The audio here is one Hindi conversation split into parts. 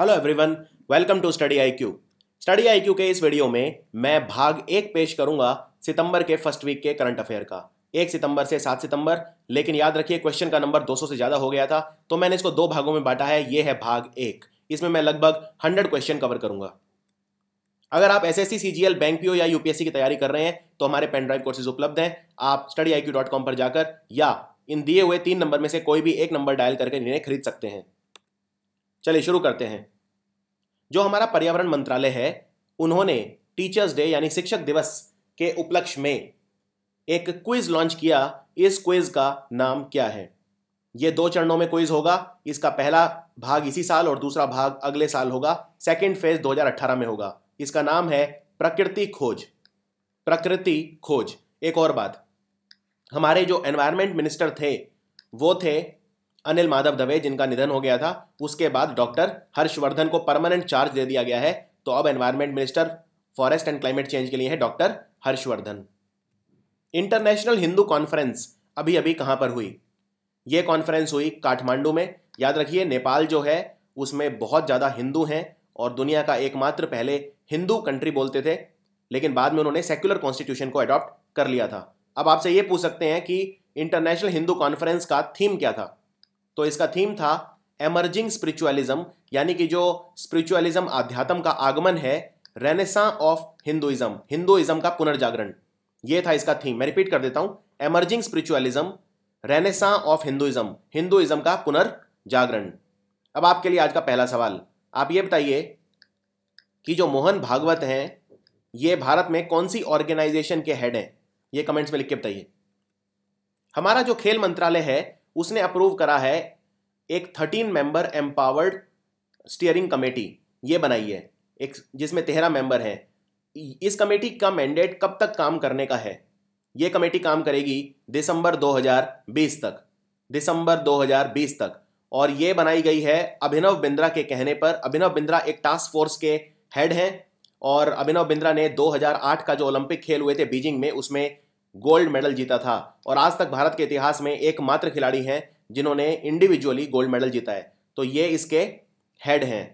hello everyone welcome to study IQ study IQ के इस वीडियो में मैं भाग एक पेश करूंगा सितंबर के फर्स्ट वीक के करंट अफेयर का एक सितंबर से सात सितंबर लेकिन याद रखिए क्वेश्चन का नंबर 200 से ज़्यादा हो गया था तो मैंने इसको दो भागों में बांटा है ये है भाग एक इसमें मैं लगभग हंड्रेड क्वेश्चन कवर करूंगा अगर आप S S C C bank PO या यूपीएससी की तैयारी कर रहे हैं तो हमारे पेनड्राइव कोर्सेज उपलब्ध हैं आप स्टडी पर जाकर या इन दिए हुए तीन नंबर में से कोई भी एक नंबर डायल करके इन्हें खरीद सकते हैं चलिए शुरू करते हैं जो हमारा पर्यावरण मंत्रालय है उन्होंने टीचर्स डे यानी शिक्षक दिवस के उपलक्ष्य में एक क्विज लॉन्च किया इस क्विज का नाम क्या है ये दो चरणों में क्विज होगा इसका पहला भाग इसी साल और दूसरा भाग अगले साल होगा सेकेंड फेज 2018 में होगा इसका नाम है प्रकृति खोज प्रकृति खोज एक और बात हमारे जो एनवायरमेंट मिनिस्टर थे वो थे अनिल माधव दवे जिनका निधन हो गया था उसके बाद डॉक्टर हर्षवर्धन को परमानेंट चार्ज दे दिया गया है तो अब environment minister forest and climate change के लिए है doctor Harshvardhan international Hindu conference अभी अभी कहाँ पर हुई ये कॉन्फ्रेंस हुई काठमांडू में याद रखिए नेपाल जो है उसमें बहुत ज़्यादा हिंदू हैं और दुनिया का एकमात्र पहले हिंदू कंट्री बोलते थे लेकिन बाद में उन्होंने सेक्युलर कॉन्स्टिट्यूशन को अडॉप्ट कर लिया था अब आपसे ये पूछ सकते हैं कि इंटरनेशनल हिंदू कॉन्फ्रेंस का थीम क्या था तो इसका थीम था एमर्जिंग स्पिरिचुअलिज्म यानी कि जो स्पिरिचुअलिज्म अध्यात्म का आगमन है रेनेसा ऑफ हिंदुइज्म हिंदुइज्म का पुनर्जागरण यह था इसका थीम मैं रिपीट कर देता हूं emerging spiritualism renaissance of Hinduism Hinduism का पुनर्जागरण अब आपके लिए आज का पहला सवाल आप ये बताइए कि जो मोहन भागवत हैं ये भारत में कौन सी ऑर्गेनाइजेशन के हेड हैं ये कमेंट्स में लिख के बताइए हमारा जो खेल मंत्रालय है उसने अप्रूव करा है एक thirteen member empowered steering committee ये बनाई है एक जिसमें तेरह मेंबर हैं इस कमेटी का मैंडेट कब तक काम करने का है ये कमेटी काम करेगी दिसंबर 2020 तक दिसंबर 2020 तक और ये बनाई गई है अभिनव बिंद्रा के कहने पर अभिनव बिंद्रा एक टास्क फोर्स के हेड हैं और अभिनव बिंद्रा ने 2008 का जो ओलंपिक खेल हुए थे बीजिंग में उसमें गोल्ड मेडल जीता था और आज तक भारत के इतिहास में एकमात्र खिलाड़ी हैं जिन्होंने इंडिविजुअली गोल्ड मेडल जीता है तो ये इसके हेड हैं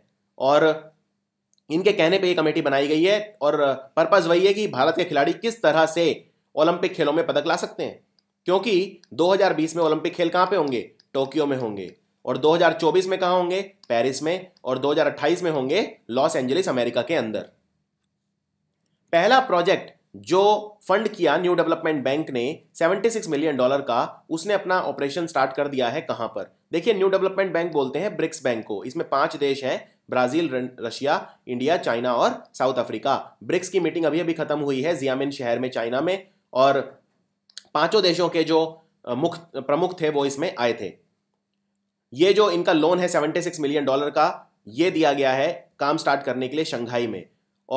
और इनके कहने पे ये कमेटी बनाई गई है और पर्पज़ वही है कि भारत के खिलाड़ी किस तरह से ओलंपिक खेलों में पदक ला सकते हैं क्योंकि 2020 में ओलंपिक खेल कहाँ पे होंगे टोक्यो में होंगे और 2024 में कहाँ होंगे पेरिस में और 2028 में होंगे लॉस एंजलिस अमेरिका के अंदर पहला प्रोजेक्ट जो फंड किया न्यू डेवलपमेंट बैंक ने 76 मिलियन डॉलर का उसने अपना ऑपरेशन स्टार्ट कर दिया है कहां पर देखिए न्यू डेवलपमेंट बैंक बोलते हैं ब्रिक्स बैंक को इसमें पांच देश हैं ब्राजील रशिया इंडिया चाइना और साउथ अफ्रीका ब्रिक्स की मीटिंग अभी अभी खत्म हुई है जियामिन शहर में चाइना में और पांचों देशों के जो मुख्य प्रमुख थे वो इसमें आए थे ये जो इनका लोन है 76 मिलियन डॉलर का ये दिया गया है काम स्टार्ट करने के लिए शंघाई में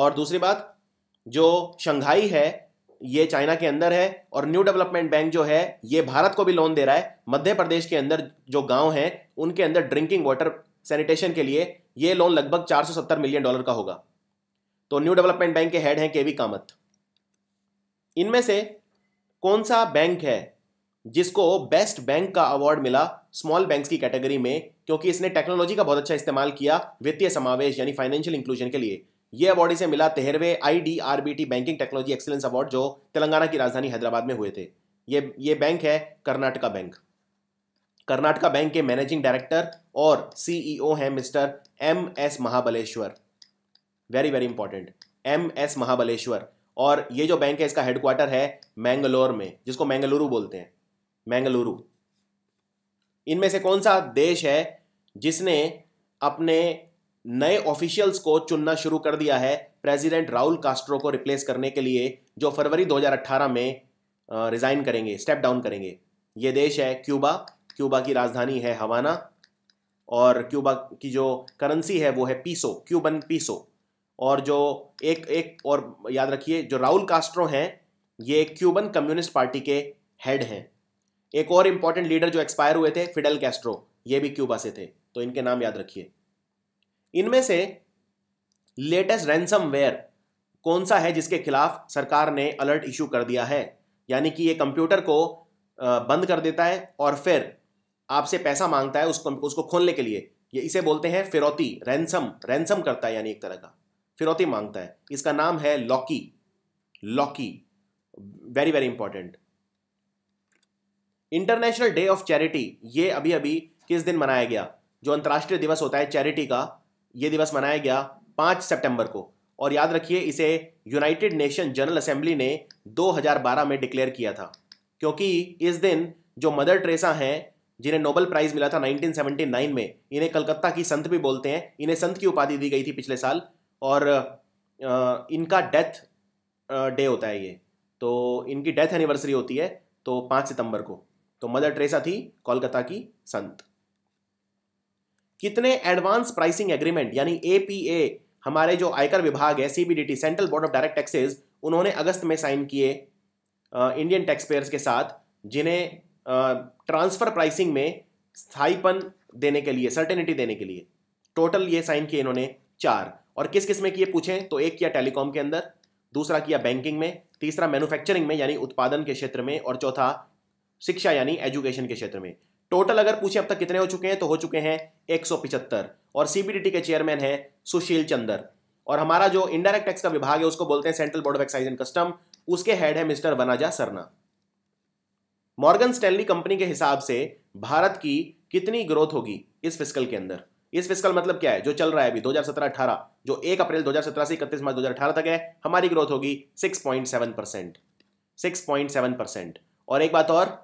और दूसरी बात जो शंघाई है ये चाइना के अंदर है और न्यू डेवलपमेंट बैंक जो है ये भारत को भी लोन दे रहा है मध्य प्रदेश के अंदर जो गांव हैं उनके अंदर ड्रिंकिंग वाटर सैनिटेशन के लिए ये लोन लगभग 470 मिलियन डॉलर का होगा तो न्यू डेवलपमेंट बैंक के हेड हैं के वी कामत इनमें से कौन सा बैंक है जिसको बेस्ट बैंक का अवार्ड मिला स्मॉल बैंक की कैटेगरी में क्योंकि इसने टेक्नोलॉजी का बहुत अच्छा इस्तेमाल किया वित्तीय समावेश यानी फाइनेंशियल इंक्लूजन के लिए ये अवार्ड इसे मिला तेहरवे I D R B T banking technology excellence award जो तेलंगाना की राजधानी हैदराबाद में हुए थे ये ये बैंक है कर्नाटका बैंक कर्नाटका बैंक के मैनेजिंग डायरेक्टर और सीईओ e हैं mister M S Mahabaleshwar very very important M S Mahabaleshwar और ये जो बैंक है इसका हेडक्वार्टर है मैंगलोर में जिसको मैंगलुरु बोलते हैं मैंगलुरु इनमें से कौन सा देश है जिसने अपने नए ऑफिशियल्स को चुनना शुरू कर दिया है प्रेसिडेंट राहुल कास्ट्रो को रिप्लेस करने के लिए जो फरवरी 2018 में रिजाइन करेंगे स्टेप डाउन करेंगे ये देश है क्यूबा क्यूबा की राजधानी है हवाना और क्यूबा की जो करेंसी है वो है पीसो क्यूबन पीसो और जो एक एक और याद रखिए जो राहुल कास्ट्रो हैं ये क्यूबन कम्युनिस्ट पार्टी के हेड हैं एक और इम्पॉर्टेंट लीडर जो एक्सपायर हुए थे फिडल कैस्ट्रो ये भी क्यूबा से थे तो इनके नाम याद रखिए इनमें से लेटेस्ट वेयर कौन सा है जिसके खिलाफ सरकार ने अलर्ट इशू कर दिया है यानी कि ये कंप्यूटर को बंद कर देता है और फिर आपसे पैसा मांगता है उसको उसको खोलने के लिए ये इसे बोलते हैं फिरौती रैंसम रैंसम करता है यानी एक तरह का फिरौती मांगता है इसका नाम है लॉकी लॉकी very very important international day of charity ये अभी अभी किस दिन मनाया गया जो अंतर्राष्ट्रीय दिवस होता है चैरिटी का ये दिवस मनाया गया पाँच सितंबर को और याद रखिए इसे यूनाइटेड नेशन जनरल असेंबली ने 2012 में डिक्लेयर किया था क्योंकि इस दिन जो मदर ट्रेसा हैं जिन्हें नोबल प्राइज़ मिला था 1979 में इन्हें कलकत्ता की संत भी बोलते हैं इन्हें संत की उपाधि दी गई थी पिछले साल और इनका डेथ डे होता है ये तो इनकी डेथ एनिवर्सरी होती है तो पाँच सितंबर को तो मदर ट्रेसा थी कोलकाता की संत कितने एडवांस प्राइसिंग एग्रीमेंट यानी ए हमारे जो आयकर विभाग है CBDT central board of direct taxes उन्होंने अगस्त में साइन किए इंडियन टैक्स पेयर्स के साथ जिन्हें ट्रांसफर प्राइसिंग में स्थायीपन देने के लिए सर्टेनिटी देने के लिए टोटल ये साइन किए इन्होंने चार और किस किस में किए पूछें तो एक किया टेलीकॉम के अंदर दूसरा किया बैंकिंग में तीसरा मैन्युफैक्चरिंग में यानी उत्पादन के क्षेत्र में और चौथा शिक्षा यानी एजुकेशन के क्षेत्र में टोटल अगर पूछे अब तक कितने हो चुके हैं तो हो चुके हैं एक और सीबीडीटी के चेयरमैन है सुशील चंदर और हमारा जो इंडायरेक्ट टैक्स का विभाग है उसको बोलते हैं central board of excise and custom उसके हेड है mister Vanaja Sarna Morgan Stanley company के हिसाब से भारत की कितनी ग्रोथ होगी इस फिस्कल के अंदर इस फिस्कल मतलब क्या है जो चल रहा है अभी 2017-18 जो 1 अप्रैल 2017 से इकतीस मार्च 2018 तक है हमारी ग्रोथ होगी 6.7 परसेंट सिक्स परसेंट और एक बात और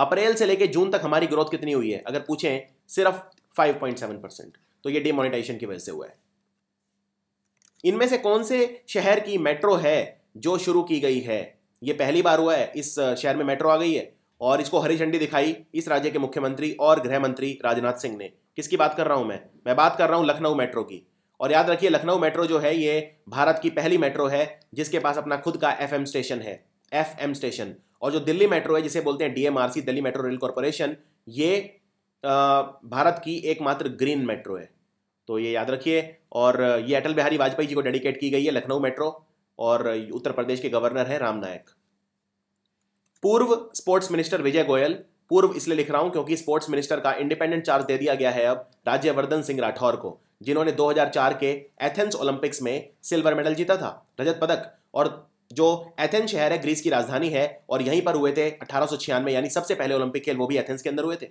अप्रैल से लेकर जून तक हमारी ग्रोथ कितनी हुई है अगर पूछें सिर्फ 5.7 परसेंट तो ये डिमोनिटाइजेशन की वजह से हुआ है इनमें से कौन से शहर की मेट्रो है जो शुरू की गई है ये पहली बार हुआ है इस शहर में मेट्रो आ गई है और इसको हरी झंडी दिखाई इस राज्य के मुख्यमंत्री और गृह मंत्री राजनाथ सिंह ने किसकी बात कर रहा हूं मैं मैं बात कर रहा हूं लखनऊ मेट्रो की और याद रखिए लखनऊ मेट्रो जो है ये भारत की पहली मेट्रो है जिसके पास अपना खुद का एफ स्टेशन है एफ स्टेशन और जो दिल्ली मेट्रो है जिसे बोलते हैं DMRC Delhi metro rail corporation ये भारत की एकमात्र ग्रीन मेट्रो है तो ये याद रखिए और ये अटल बिहारी वाजपेयी जी को डेडिकेट की गई है लखनऊ मेट्रो और उत्तर प्रदेश के गवर्नर है राम नायक पूर्व स्पोर्ट्स मिनिस्टर विजय गोयल पूर्व इसलिए लिख रहा हूं क्योंकि स्पोर्ट्स मिनिस्टर का इंडिपेंडेंट चार्ज दे दिया गया है अब राज्यवर्धन सिंह राठौर को जिन्होंने 2004 के एथेंस ओलंपिक्स में सिल्वर मेडल जीता था रजत पदक और जो एथेंस शहर है ग्रीस की राजधानी है और यहीं पर हुए थे अठारह यानी सबसे पहले ओलंपिक खेल वो भी एथेंस के अंदर हुए थे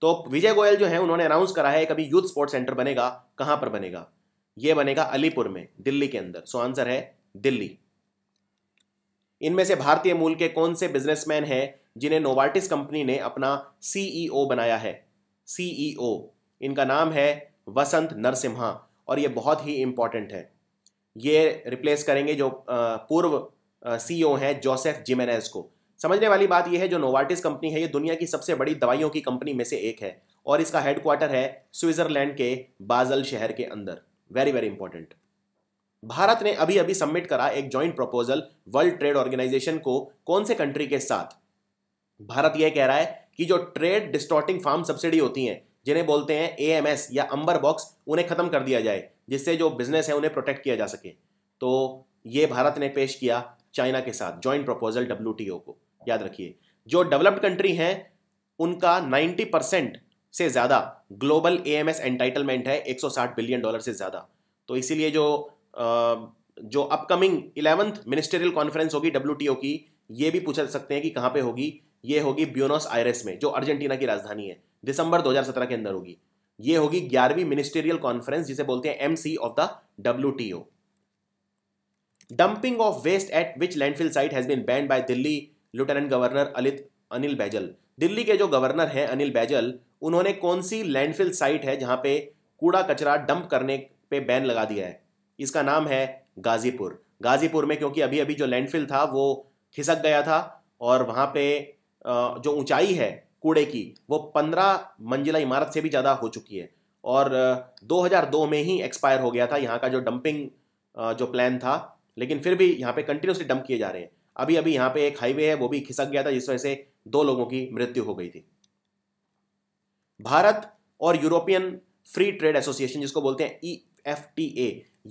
तो विजय गोयल जो है उन्होंने अनाउंस करा है कि यूथ स्पोर्ट्स सेंटर बनेगा कहां पर बनेगा ये बनेगा अलीपुर में दिल्ली के अंदर सो आंसर है दिल्ली इनमें से भारतीय मूल के कौन से बिजनेसमैन हैं जिन्हें नोवार्टिस कंपनी ने अपना सीईओ e बनाया है सीईओ e इनका नाम है वसंत नरसिम्हा और ये बहुत ही इंपॉर्टेंट है ये रिप्लेस करेंगे जो पूर्व सीईओ e हैं जोसेफ जिमेनेस को समझने वाली बात यह है जो नोवार्टिस कंपनी है ये दुनिया की सबसे बड़ी दवाइयों की कंपनी में से एक है और इसका हेडक्वार्टर है स्विट्जरलैंड के बाजल शहर के अंदर वेरी वेरी इंपॉर्टेंट भारत ने अभी अभी सबमिट करा एक joint proposal world trade organization को कौन से कंट्री के साथ भारत यह कह रहा है कि जो ट्रेड डिस्टोर्टिंग फार्म सब्सिडी होती हैं जिन्हें बोलते हैं एएमएस या अंबर बॉक्स उन्हें खत्म कर दिया जाए जिससे जो बिजनेस है उन्हें प्रोटेक्ट किया जा सके तो ये भारत ने पेश किया चाइना के साथ ज्वाइंट प्रपोजल डब्ल्यू को याद रखिए जो डेवलप्ड कंट्री हैं उनका 90 परसेंट से ज़्यादा global A M S entitlement है 160 बिलियन डॉलर से ज़्यादा तो इसीलिए जो जो अपकमिंग इलेवंथ मिनिस्टेरियल कॉन्फ्रेंस होगी डब्ल्यू की ये भी पूछ सकते हैं कि कहाँ पे होगी ये होगी ब्यूनोस आयरस में जो अर्जेंटीना की राजधानी है दिसंबर 2017 के अंदर होगी ये होगी ग्यारहवीं मिनिस्टेरियल कॉन्फ्रेंस जिसे बोलते हैं MC of the W dumping of waste at which landfill site has been banned by Delhi lieutenant governor अलित अनिल बैजल दिल्ली के जो गवर्नर हैं अनिल बैजल उन्होंने कौन सी लैंडफिल साइट है जहां पे कूड़ा कचरा डंप करने पे बैन लगा दिया है इसका नाम है गाजीपुर गाजीपुर में क्योंकि अभी अभी जो लैंडफिल था वो खिसक गया था और वहाँ पे जो ऊंचाई है कूड़े की वो पंद्रह मंजिला इमारत से भी ज़्यादा हो चुकी है और 2002 में ही एक्सपायर हो गया था यहाँ का जो डंपिंग जो प्लान था लेकिन फिर भी यहाँ पे कंटिन्यूसली डंप किए जा रहे हैं अभी अभी यहाँ पे एक हाईवे है वो भी खिसक गया था जिस वजह से दो लोगों की मृत्यु हो गई थी भारत और यूरोपियन फ्री ट्रेड एसोसिएशन जिसको बोलते हैं ई एफ टी ए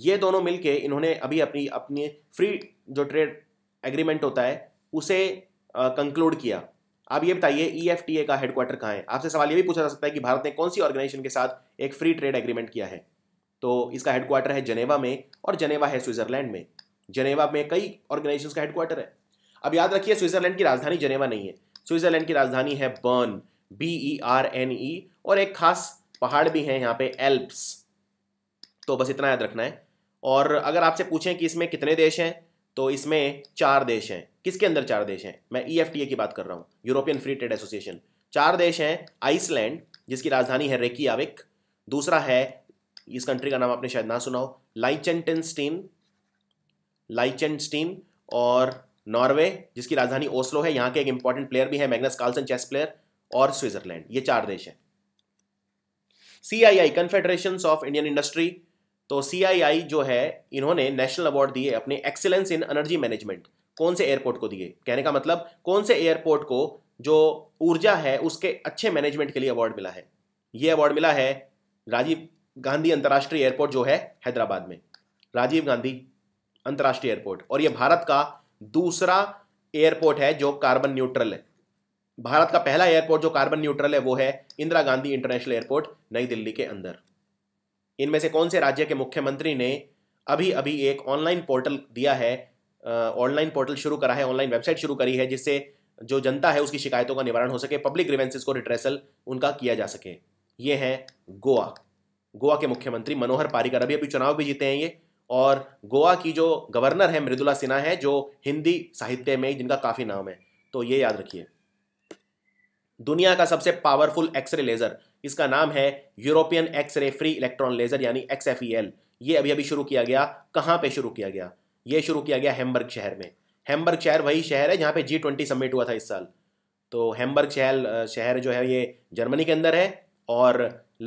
ये दोनों मिलके इन्होंने अभी अपनी अपनी फ्री जो ट्रेड एग्रीमेंट होता है उसे कंक्लूड किया आप ये बताइए ई एफ टी ए का हेडक्वार्टर कहाँ है आपसे सवाल ये भी पूछा जा सकता है कि भारत ने कौन सी ऑर्गेनाइजेशन के साथ एक फ्री ट्रेड एग्रीमेंट किया है तो इसका हेडक्वार्टर है जनेवा में और जनेवा है स्विट्जरलैंड में जनेवा में कई ऑर्गेनाइजेशन का हेडक्वार्टर है अब याद रखिए स्विट्जरलैंड की राजधानी जनेवा नहीं है स्विट्जरलैंड की राजधानी है Bern B E R N E और एक खास पहाड़ भी है यहाँ पे एल्प्स तो बस इतना याद रखना है और अगर आपसे पूछें कि इसमें कितने देश हैं तो इसमें चार देश हैं किसके अंदर चार देश हैं मैं ई e की बात कर रहा हूँ यूरोपियन फ्री ट्रेड एसोसिएशन चार देश हैं आइसलैंड जिसकी राजधानी है रेकियाविक दूसरा है इस कंट्री का नाम आपने शायद ना सुना हो लाइचेंटनस्टीन लाइचेंटस्टीन और नॉर्वे जिसकी राजधानी ओस्लो है यहाँ के एक इंपॉर्टेंट प्लेयर भी है मैग्नस कार्लसन चेस प्लेयर और स्विट्जरलैंड ये चार देश हैं C I I confederation of Indian industry तो सी जो है इन्होंने नेशनल अवार्ड दिए अपने एक्सेलेंस इन एनर्जी मैनेजमेंट कौन से एयरपोर्ट को दिए कहने का मतलब कौन से एयरपोर्ट को जो ऊर्जा है उसके अच्छे मैनेजमेंट के लिए अवार्ड मिला है ये अवार्ड मिला है राजीव गांधी अंतर्राष्ट्रीय एयरपोर्ट जो है हैदराबाद में राजीव गांधी अंतर्राष्ट्रीय एयरपोर्ट और ये भारत का दूसरा एयरपोर्ट है जो कार्बन न्यूट्रल है भारत का पहला एयरपोर्ट जो कार्बन न्यूट्रल है वो है इंदिरा गांधी इंटरनेशनल एयरपोर्ट नई दिल्ली के अंदर इनमें से कौन से राज्य के मुख्यमंत्री ने अभी अभी एक ऑनलाइन पोर्टल दिया है ऑनलाइन पोर्टल शुरू करा है ऑनलाइन वेबसाइट शुरू करी है जिससे जो जनता है उसकी शिकायतों का निवारण हो सके पब्लिक ग्रीवेंसेस को रिट्रेसल उनका किया जा सके ये है गोवा गोवा के मुख्यमंत्री मनोहर पारिकर अभी अभी चुनाव भी जीते हैं ये और गोवा की जो गवर्नर है मृदुला सिन्हा है जो हिंदी साहित्य में जिनका काफ़ी नाम है तो ये याद रखिए दुनिया का सबसे पावरफुल एक्सरे लेज़र इसका नाम है European X ray free electron laser यानी एक्स e ये अभी अभी शुरू किया गया कहाँ पे शुरू किया गया ये शुरू किया गया हेम्बर्ग शहर में हेम्बर्ग शहर वही शहर है जहाँ पे जी ट्वेंटी समिट हुआ था इस साल तो हेम्बर्ग शहर शहर जो है ये जर्मनी के अंदर है और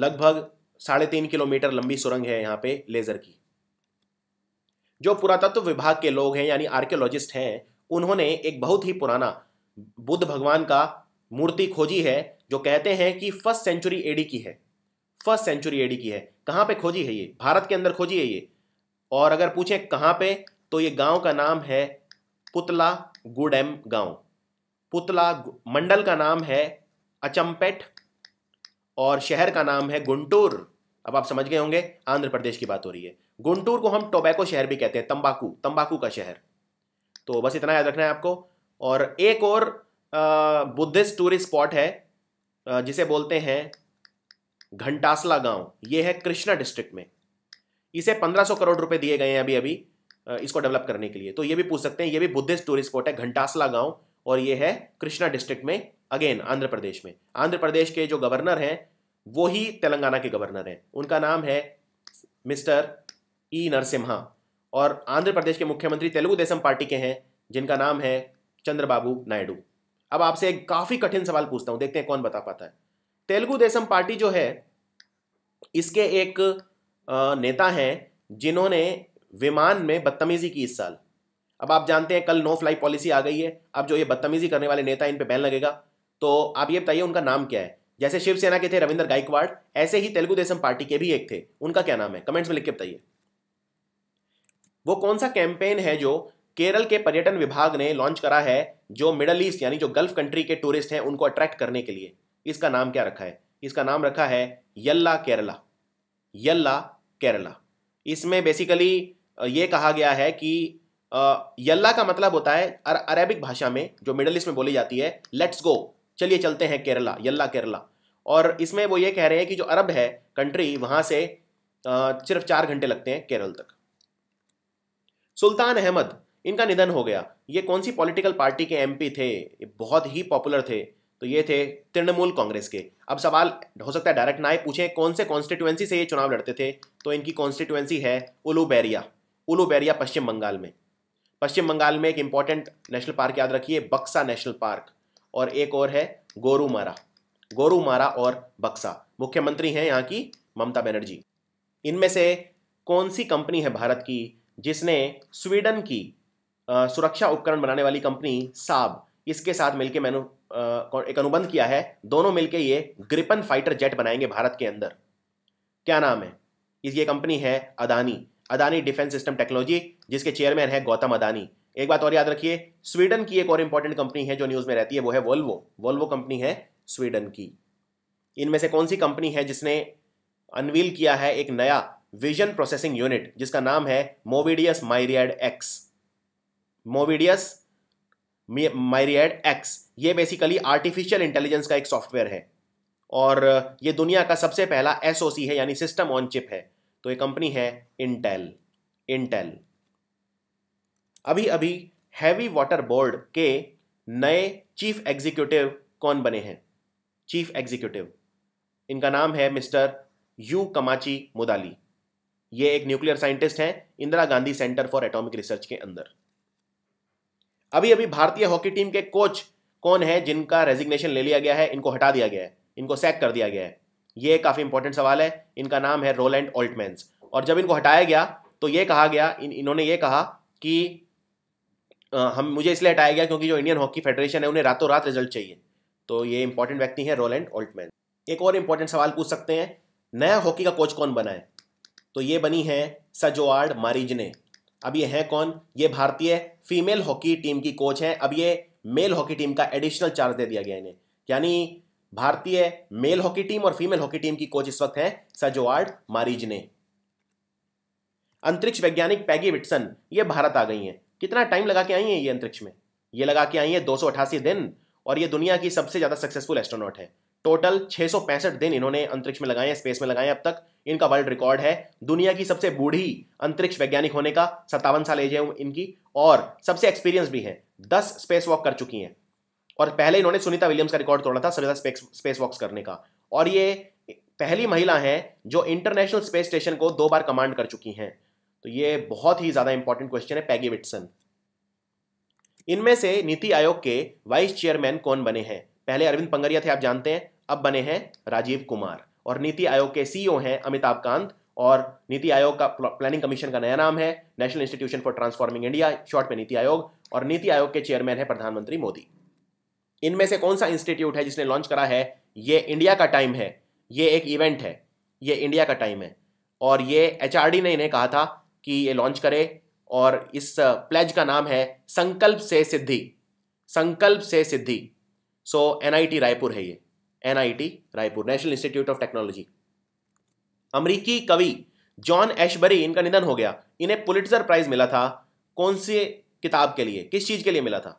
लगभग साढ़े तीन किलोमीटर लंबी सुरंग है यहाँ पे लेज़र की जो पुरातत्व विभाग के लोग हैं यानी आर्कियोलॉजिस्ट हैं उन्होंने एक बहुत ही पुराना बुद्ध भगवान का मूर्ति खोजी है जो कहते हैं कि फर्स्ट सेंचुरी एडी की है फर्स्ट सेंचुरी एडी की है कहाँ पे खोजी है ये भारत के अंदर खोजी है ये और अगर पूछे कहाँ पे तो ये गांव का नाम है पुतला गुडैम गांव पुतला मंडल का नाम है अचंपेट और शहर का नाम है गुंटूर अब आप समझ गए होंगे आंध्र प्रदेश की बात हो रही है गुंटूर को हम टोबैको शहर भी कहते हैं तंबाकू तंबाकू का शहर तो बस इतना याद रखना है आपको और एक और बुद्धिस्ट टूरिस्ट स्पॉट है जिसे बोलते हैं घंटासला गांव ये है कृष्णा डिस्ट्रिक्ट में इसे 1500 करोड़ रुपए दिए गए हैं अभी अभी इसको डेवलप करने के लिए तो ये भी पूछ सकते हैं ये भी बुद्धिस्ट टूरिस्ट स्पॉट है घंटासला गांव और ये है कृष्णा डिस्ट्रिक्ट में अगेन आंध्र प्रदेश में आंध्र प्रदेश के जो गवर्नर हैं वो ही तेलंगाना के गवर्नर हैं उनका नाम है मिस्टर ई नरसिम्हा और आंध्र प्रदेश के मुख्यमंत्री तेलुगु देशम पार्टी के हैं जिनका नाम है चंद्रबाबू नायडू अब आपसे एक काफी कठिन सवाल पूछता हूं देखते हैं कौन बता पाता है तेलुगु देशम पार्टी जो है इसके एक नेता हैं जिन्होंने विमान में बदतमीजी की इस साल अब आप जानते हैं कल नो फ्लाई पॉलिसी आ गई है अब जो ये बदतमीजी करने वाले नेता इन पे बैन लगेगा तो आप ये बताइए उनका नाम क्या है जैसे शिवसेना के थे रविंद्र गायकवाड़ ऐसे ही तेलुगु देशम पार्टी के भी एक थे उनका क्या नाम है कमेंट्स में लिख के बताइए वो कौन सा कैंपेन है जो केरल के पर्यटन विभाग ने लॉन्च करा है जो मिडल ईस्ट यानी जो गल्फ कंट्री के टूरिस्ट हैं उनको अट्रैक्ट करने के लिए इसका नाम क्या रखा है इसका नाम रखा है यल्ला केरला यल्ला केरला इसमें बेसिकली ये कहा गया है कि यल्ला का मतलब होता है अर, अरेबिक भाषा में जो मिडल ईस्ट में बोली जाती है लेट्स गो चलिए चलते हैं केरला यल्ला केरला और इसमें वो ये कह रहे हैं कि जो अरब है कंट्री वहाँ से सिर्फ चार घंटे लगते हैं केरल तक सुल्तान अहमद इनका निधन हो गया ये कौन सी पॉलिटिकल पार्टी के एमपी थे ये बहुत ही पॉपुलर थे तो ये थे तृणमूल कांग्रेस के अब सवाल हो सकता है डायरेक्ट ना पूछे कौन से कॉन्स्टिट्युएंसी से ये चुनाव लड़ते थे तो इनकी कॉन्स्टिट्युएंसी है उलूबेरिया उलूबेरिया पश्चिम बंगाल में पश्चिम बंगाल में एक इंपॉर्टेंट नेशनल पार्क याद रखिए बक्सा नेशनल पार्क और एक और है गोरूमारा गोरुमारा और बक्सा मुख्यमंत्री हैं यहाँ की ममता बनर्जी इनमें से कौन सी कंपनी है भारत की जिसने स्वीडन की सुरक्षा उपकरण बनाने वाली कंपनी साब इसके साथ मिलकर मैंने एक अनुबंध किया है दोनों मिलकर ये ग्रिपन फाइटर जेट बनाएंगे भारत के अंदर क्या नाम है इस ये कंपनी है Adani Adani defence system technology जिसके चेयरमैन है गौतम अदानी एक बात और याद रखिए स्वीडन की एक और इंपॉर्टेंट कंपनी है जो न्यूज़ में रहती है वो है वोल्वो वोल्वो कंपनी है स्वीडन की इनमें से कौन सी कंपनी है जिसने अनवील किया है एक नया विजन प्रोसेसिंग यूनिट जिसका नाम है Movidius Myriad X Movidius Myriad X ये बेसिकली आर्टिफिशियल इंटेलिजेंस का एक सॉफ्टवेयर है और uh, ये दुनिया का सबसे पहला एस है यानी सिस्टम ऑन चिप है तो ये कंपनी है इंटेल इंटेल अभी अभी हैवी वाटर बोर्ड के नए चीफ एग्जीक्यूटिव कौन बने हैं चीफ एग्जीक्यूटिव इनका नाम है मिस्टर यू कमाची मुदाली ये एक न्यूक्लियर साइंटिस्ट हैं Indira Gandhi centre for atomic research के अंदर अभी अभी भारतीय हॉकी टीम के कोच कौन है जिनका रेजिग्नेशन ले लिया गया है इनको हटा दिया गया है इनको सैक कर दिया गया है ये काफ़ी इंपॉर्टेंट सवाल है इनका नाम है रोलैंड ऑल्टमैन्स और जब इनको हटाया गया तो ये कहा गया इन इन्होंने ये कहा कि आ, हम मुझे इसलिए हटाया गया क्योंकि जो इंडियन हॉकी फेडरेशन है उन्हें रातों रात रिजल्ट चाहिए तो ये इंपॉर्टेंट व्यक्ति है रोलैंड ऑल्टमैन एक और इंपॉर्टेंट सवाल पूछ सकते हैं नया हॉकी का कोच कौन बना है तो ये बनी है सजोआर्ड मारिज ने अब ये है कौन ये भारतीय फीमेल हॉकी टीम की कोच है अब ये मेल हॉकी टीम का एडिशनल चार्ज दे दिया गया इन्हें यानी भारतीय मेल हॉकी टीम और फीमेल हॉकी टीम की कोच इस वक्त है सजोआर्ड मारिज ने अंतरिक्ष वैज्ञानिक पैगी विटसन ये भारत आ गई हैं कितना टाइम लगा के आई हैं ये अंतरिक्ष में ये लगा के आई हैं दो दिन और ये दुनिया की सबसे ज़्यादा सक्सेसफुल एस्ट्रोनॉट है टोटल छह दिन इन्होंने अंतरिक्ष में लगाए हैं स्पेस में लगाए अब तक इनका वर्ल्ड रिकॉर्ड है दुनिया की सबसे बूढ़ी अंतरिक्ष वैज्ञानिक होने का सत्तावन साल एज है इनकी और सबसे एक्सपीरियंस भी है दस स्पेस वॉक कर चुकी हैं और पहले इन्होंने सुनीता विलियम्स का रिकॉर्ड तोड़ा था सबसे स्पेस स्पेस वॉक्स करने का और ये पहली महिला हैं जो इंटरनेशनल स्पेस स्टेशन को दो बार कमांड कर चुकी हैं तो ये बहुत ही ज़्यादा इंपॉर्टेंट क्वेश्चन है पैगी विटसन इनमें से नीति आयोग के वाइस चेयरमैन कौन बने हैं पहले अरविंद पंगरिया थे आप जानते हैं अब बने हैं राजीव कुमार और नीति आयोग के सीईओ e हैं अमिताभ कांत और नीति आयोग का प्लानिंग कमीशन का नया नाम है national institution for transforming India short में नीति आयोग और नीति आयोग के चेयरमैन है प्रधानमंत्री मोदी इनमें से कौन सा इंस्टीट्यूट है जिसने लॉन्च करा है ये इंडिया का टाइम है ये एक इवेंट है ये इंडिया का टाइम है और ये एच ने इन्हें कहा था कि ये लॉन्च करे और इस प्लेज का नाम है संकल्प से सिद्धि संकल्प से सिद्धि सो एन रायपुर है ये N Raipur national institute of technology अमरीकी कवि जॉन एशबरी इनका निधन हो गया इन्हें पुलिटजर प्राइज मिला था कौन सी किताब के लिए किस चीज के लिए मिला था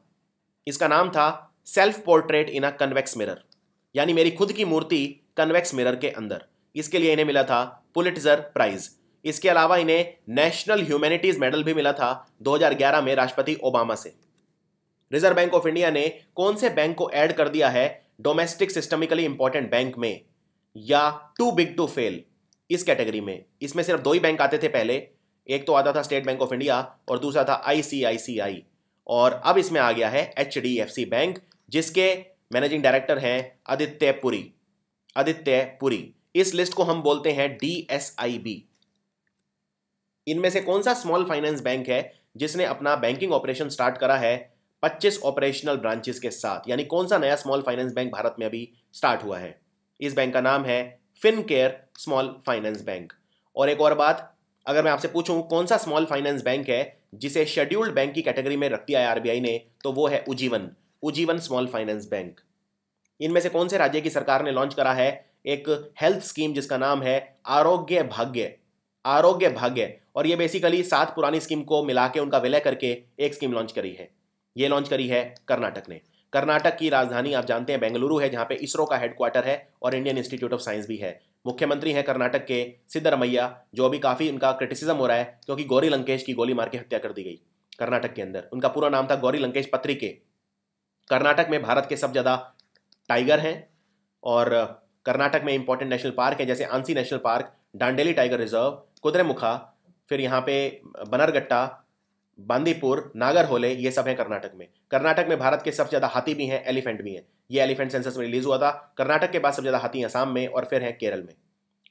इसका नाम था self portrait in a convex mirror यानी मेरी खुद की मूर्ति कन्वेक्स मिरर के अंदर इसके लिए इन्हें मिला था पुलिटजर प्राइज इसके अलावा इन्हें नेशनल ह्यूमैनिटीज मेडल भी मिला था 2011 में राष्ट्रपति ओबामा से रिजर्व बैंक ऑफ इंडिया ने कौन से बैंक को ऐड कर दिया है डोमेस्टिक सिस्टमिकली इंपॉर्टेंट बैंक में या टू बिग टू फेल इस कैटेगरी में इसमें सिर्फ दो ही बैंक आते थे पहले एक तो आता था स्टेट बैंक ऑफ इंडिया और दूसरा था आईसीआईसीआई और अब इसमें आ गया है एचडीएफसी बैंक जिसके मैनेजिंग डायरेक्टर हैं आदित्य पुरी आदित्य पुरी इस लिस्ट को हम बोलते हैं डीएसआईबी इनमें से कौन सा स्मॉल फाइनेंस बैंक है जिसने अपना बैंकिंग ऑपरेशन स्टार्ट करा है पच्चीस ऑपरेशनल ब्रांचेस के साथ यानी कौन सा नया स्मॉल फाइनेंस बैंक भारत में अभी स्टार्ट हुआ है इस बैंक का नाम है Fin Care small finance bank और एक और बात अगर मैं आपसे पूछूं कौन सा स्मॉल फाइनेंस बैंक है जिसे शेड्यूल्ड बैंक की कैटेगरी में रख दिया है आरबीआई ने तो वो है Ujjivan Ujjivan small finance bank इनमें से कौन से राज्य की सरकार ने लॉन्च करा है एक हेल्थ स्कीम जिसका नाम है आरोग्य भाग्य आरोग्य भाग्य और ये बेसिकली सात पुरानी स्कीम को मिला के उनका विलय करके एक स्कीम लॉन्च करी है ये लॉन्च करी है कर्नाटक ने कर्नाटक की राजधानी आप जानते हैं बेंगलुरु है जहाँ पे इसरो का हेडक्वार्टर है और इंडियन इंस्टीट्यूट ऑफ साइंस भी है मुख्यमंत्री हैं कर्नाटक के सिद्धरमैया जो अभी काफ़ी उनका क्रिटिसिज्म हो रहा है क्योंकि गौरी लंकेश की गोली मार के हत्या कर दी गई कर्नाटक के अंदर उनका पूरा नाम था गौरी लंकेश पत्री के कर्नाटक में भारत के सब ज़्यादा टाइगर हैं और कर्नाटक में इंपॉर्टेंट नेशनल पार्क है जैसे Anshi national park Dandeli tiger reserve Kudremukha फिर यहाँ पे बनरगट्टा बांदीपुर नागरहोले ये सब है कर्नाटक में कर्नाटक में भारत के सबसे ज्यादा हाथी भी हैं एलिफेंट भी हैं ये एलिफेंट सेंसस में रिलीज हुआ था कर्नाटक के बाद सबसे ज्यादा हाथी आसाम में और फिर है केरल में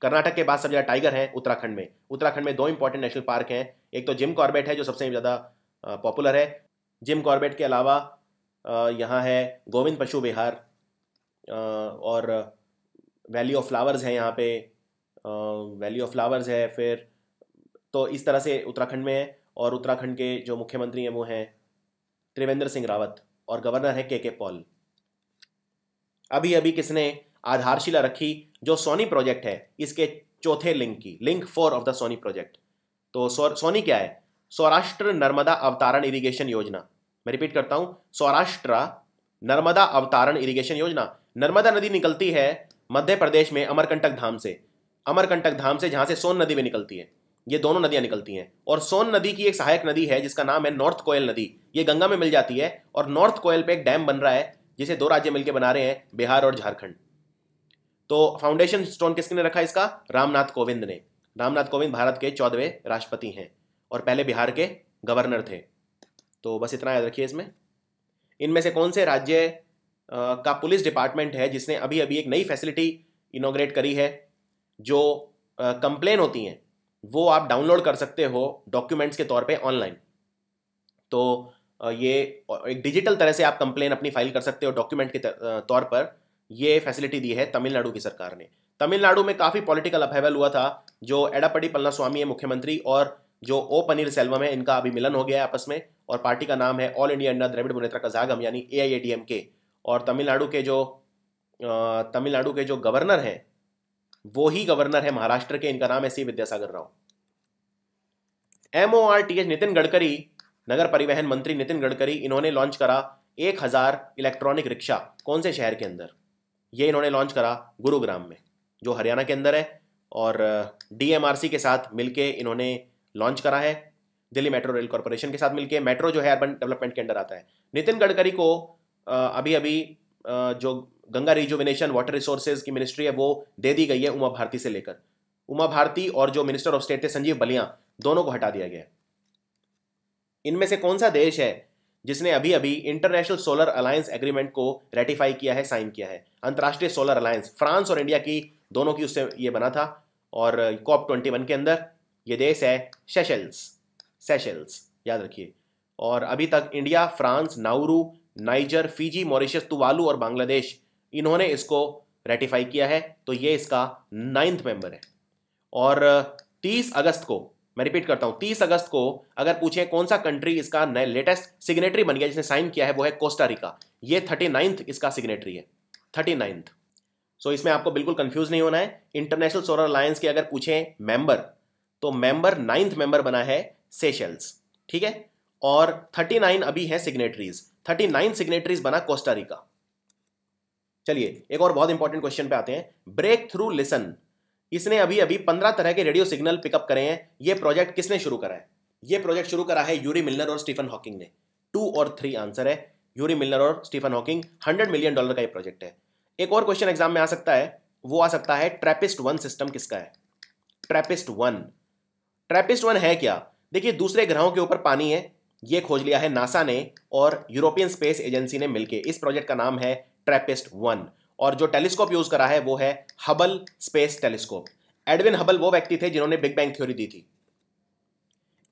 कर्नाटक के बाद सबसे ज्यादा टाइगर हैं उत्तराखंड में उत्तराखंड में दो इंपॉर्टेंट नेशनल पार्क हैं एक तो जिम कॉर्बेट है जो सबसे ज्यादा पॉपुलर है जिम कॉर्बेट के अलावा यहाँ है गोविंद पशु विहार और वैली ऑफ फ्लावर्स है यहाँ पे वैली ऑफ फ्लावर्स है फिर तो इस तरह से उत्तराखंड में है और उत्तराखंड के जो मुख्यमंत्री हैं वो हैं त्रिवेंद्र सिंह रावत और गवर्नर है के के पॉल अभी अभी किसने आधारशिला रखी जो सोनी प्रोजेक्ट है इसके चौथे लिंक की link four of the Sony project तो सोनी क्या है सौराष्ट्र नर्मदा अवतारण इरिगेशन योजना मैं रिपीट करता हूं सौराष्ट्र नर्मदा अवतारण इरिगेशन योजना नर्मदा नदी निकलती है मध्य प्रदेश में अमरकंटक धाम से अमरकंटक धाम से जहां से सोन नदी भी निकलती है ये दोनों नदियां निकलती हैं और सोन नदी की एक सहायक नदी है जिसका नाम है नॉर्थ कोयल नदी ये गंगा में मिल जाती है और नॉर्थ कोयल पे एक डैम बन रहा है जिसे दो राज्य मिलकर बना रहे हैं बिहार और झारखंड तो फाउंडेशन स्टोन किसने रखा इसका रामनाथ कोविंद ने रामनाथ कोविंद भारत के चौदहवें राष्ट्रपति हैं और पहले बिहार के गवर्नर थे तो बस इतना याद रखिए इसमें इनमें से कौन से राज्य का पुलिस डिपार्टमेंट है जिसने अभी अभी एक नई फैसिलिटी इनोग्रेट करी है जो कंप्लेन होती हैं वो आप डाउनलोड कर सकते हो डॉक्यूमेंट्स के तौर पे ऑनलाइन तो ये एक डिजिटल तरह से आप कंप्लेन अपनी फाइल कर सकते हो डॉक्यूमेंट के तौर पर ये फैसिलिटी दी है तमिलनाडु की सरकार ने तमिलनाडु में काफ़ी पॉलिटिकल अपहेवल हुआ था जो एडापडी स्वामी है मुख्यमंत्री और जो ओ पनीर सेल्वम है इनका अभी मिलन हो गया है आपस में और पार्टी का नाम है ऑल इंडिया अन्ना द्रविड़ मुनेत्रा जागम यानी A I A D M के और तमिलनाडु के जो तमिलनाडु के जो गवर्नर हैं वो ही गवर्नर है महाराष्ट्र के इनका नाम है C Vidyasagar Rao M O R T H Nitin Gadkari नगर परिवहन मंत्री नितिन गडकरी इन्होंने लॉन्च करा एक हजार इलेक्ट्रॉनिक रिक्शा कौन से शहर के अंदर ये इन्होंने लॉन्च करा गुरुग्राम में जो हरियाणा के अंदर है और डीएमआरसी के साथ मिलके इन्होंने लॉन्च करा है दिल्ली मेट्रो रेल कॉरपोरेशन के साथ मिलके मेट्रो जो है अर्बन डेवलपमेंट के अंदर आता है नितिन गडकरी को अभी अभी जो गंगा रिजुविनेशन वाटर रिसोर्सेज की मिनिस्ट्री है वो दे दी गई है उमा भारती से लेकर उमा भारती और जो मिनिस्टर ऑफ स्टेट थे संजीव बलिया दोनों को हटा दिया गया इनमें से कौन सा देश है जिसने अभी अभी इंटरनेशनल सोलर अलायंस एग्रीमेंट को रेटिफाई किया है साइन किया है अंतर्राष्ट्रीय सोलर अलायंस फ्रांस और इंडिया की दोनों की उससे ये बना था और कॉप ट्वेंटी वन के अंदर ये देश है सेशल्स सेशल्स याद रखिए और अभी तक India France Nauru Niger Fiji Mauritius Tuvalu और बांग्लादेश इन्होंने इसको रेटिफाई किया है तो ये इसका नाइन्थ मेंबर है और 30 अगस्त को मैं रिपीट करता हूं 30 अगस्त को अगर पूछे कौन सा कंट्री इसका लेटेस्ट सिग्नेटरी बन गया जिसने साइन किया है वो है कोस्टारिका ये थर्टी नाइन्थ इसका सिग्नेटरी है थर्टी नाइन्थ सो इसमें आपको बिल्कुल कंफ्यूज नहीं होना है इंटरनेशनल सोलर अलायंस के अगर पूछे मेंबर तो मेंबर नाइन्थ मेंबर बना है सेशल्स ठीक है और 39 अभी है सिग्नेटरीज 39 सिग्नेटरीज बना कोस्टारिका चलिए एक और बहुत इंपॉर्टेंट क्वेश्चन पे आते हैं ब्रेक थ्रू लिसन इसने अभी अभी पंद्रह तरह के रेडियो सिग्नल पिकअप करे हैं ये प्रोजेक्ट किसने शुरू करा है ये प्रोजेक्ट शुरू करा है यूरी मिलनर और स्टीफन हॉकिंग ने टू और थ्री आंसर है यूरी मिलनर और Stephen Hawking hundred million dollar का ये प्रोजेक्ट है एक और क्वेश्चन एग्जाम में आ सकता है वो आ सकता है ट्रैपिस्ट वन सिस्टम किसका है ट्रैपिस्ट वन ट्रैपिस्ट वन है क्या देखिए दूसरे ग्रहों के ऊपर पानी है ये खोज लिया है नासा ने और यूरोपियन स्पेस एजेंसी ने मिलके इस प्रोजेक्ट का नाम है ट्रेपिस्ट वन और जो टेलीस्कोप यूज करा है वो है Hubble space telescope Edwin Hubble वो व्यक्ति थे जिन्होंने बिग बैंग थ्योरी दी थी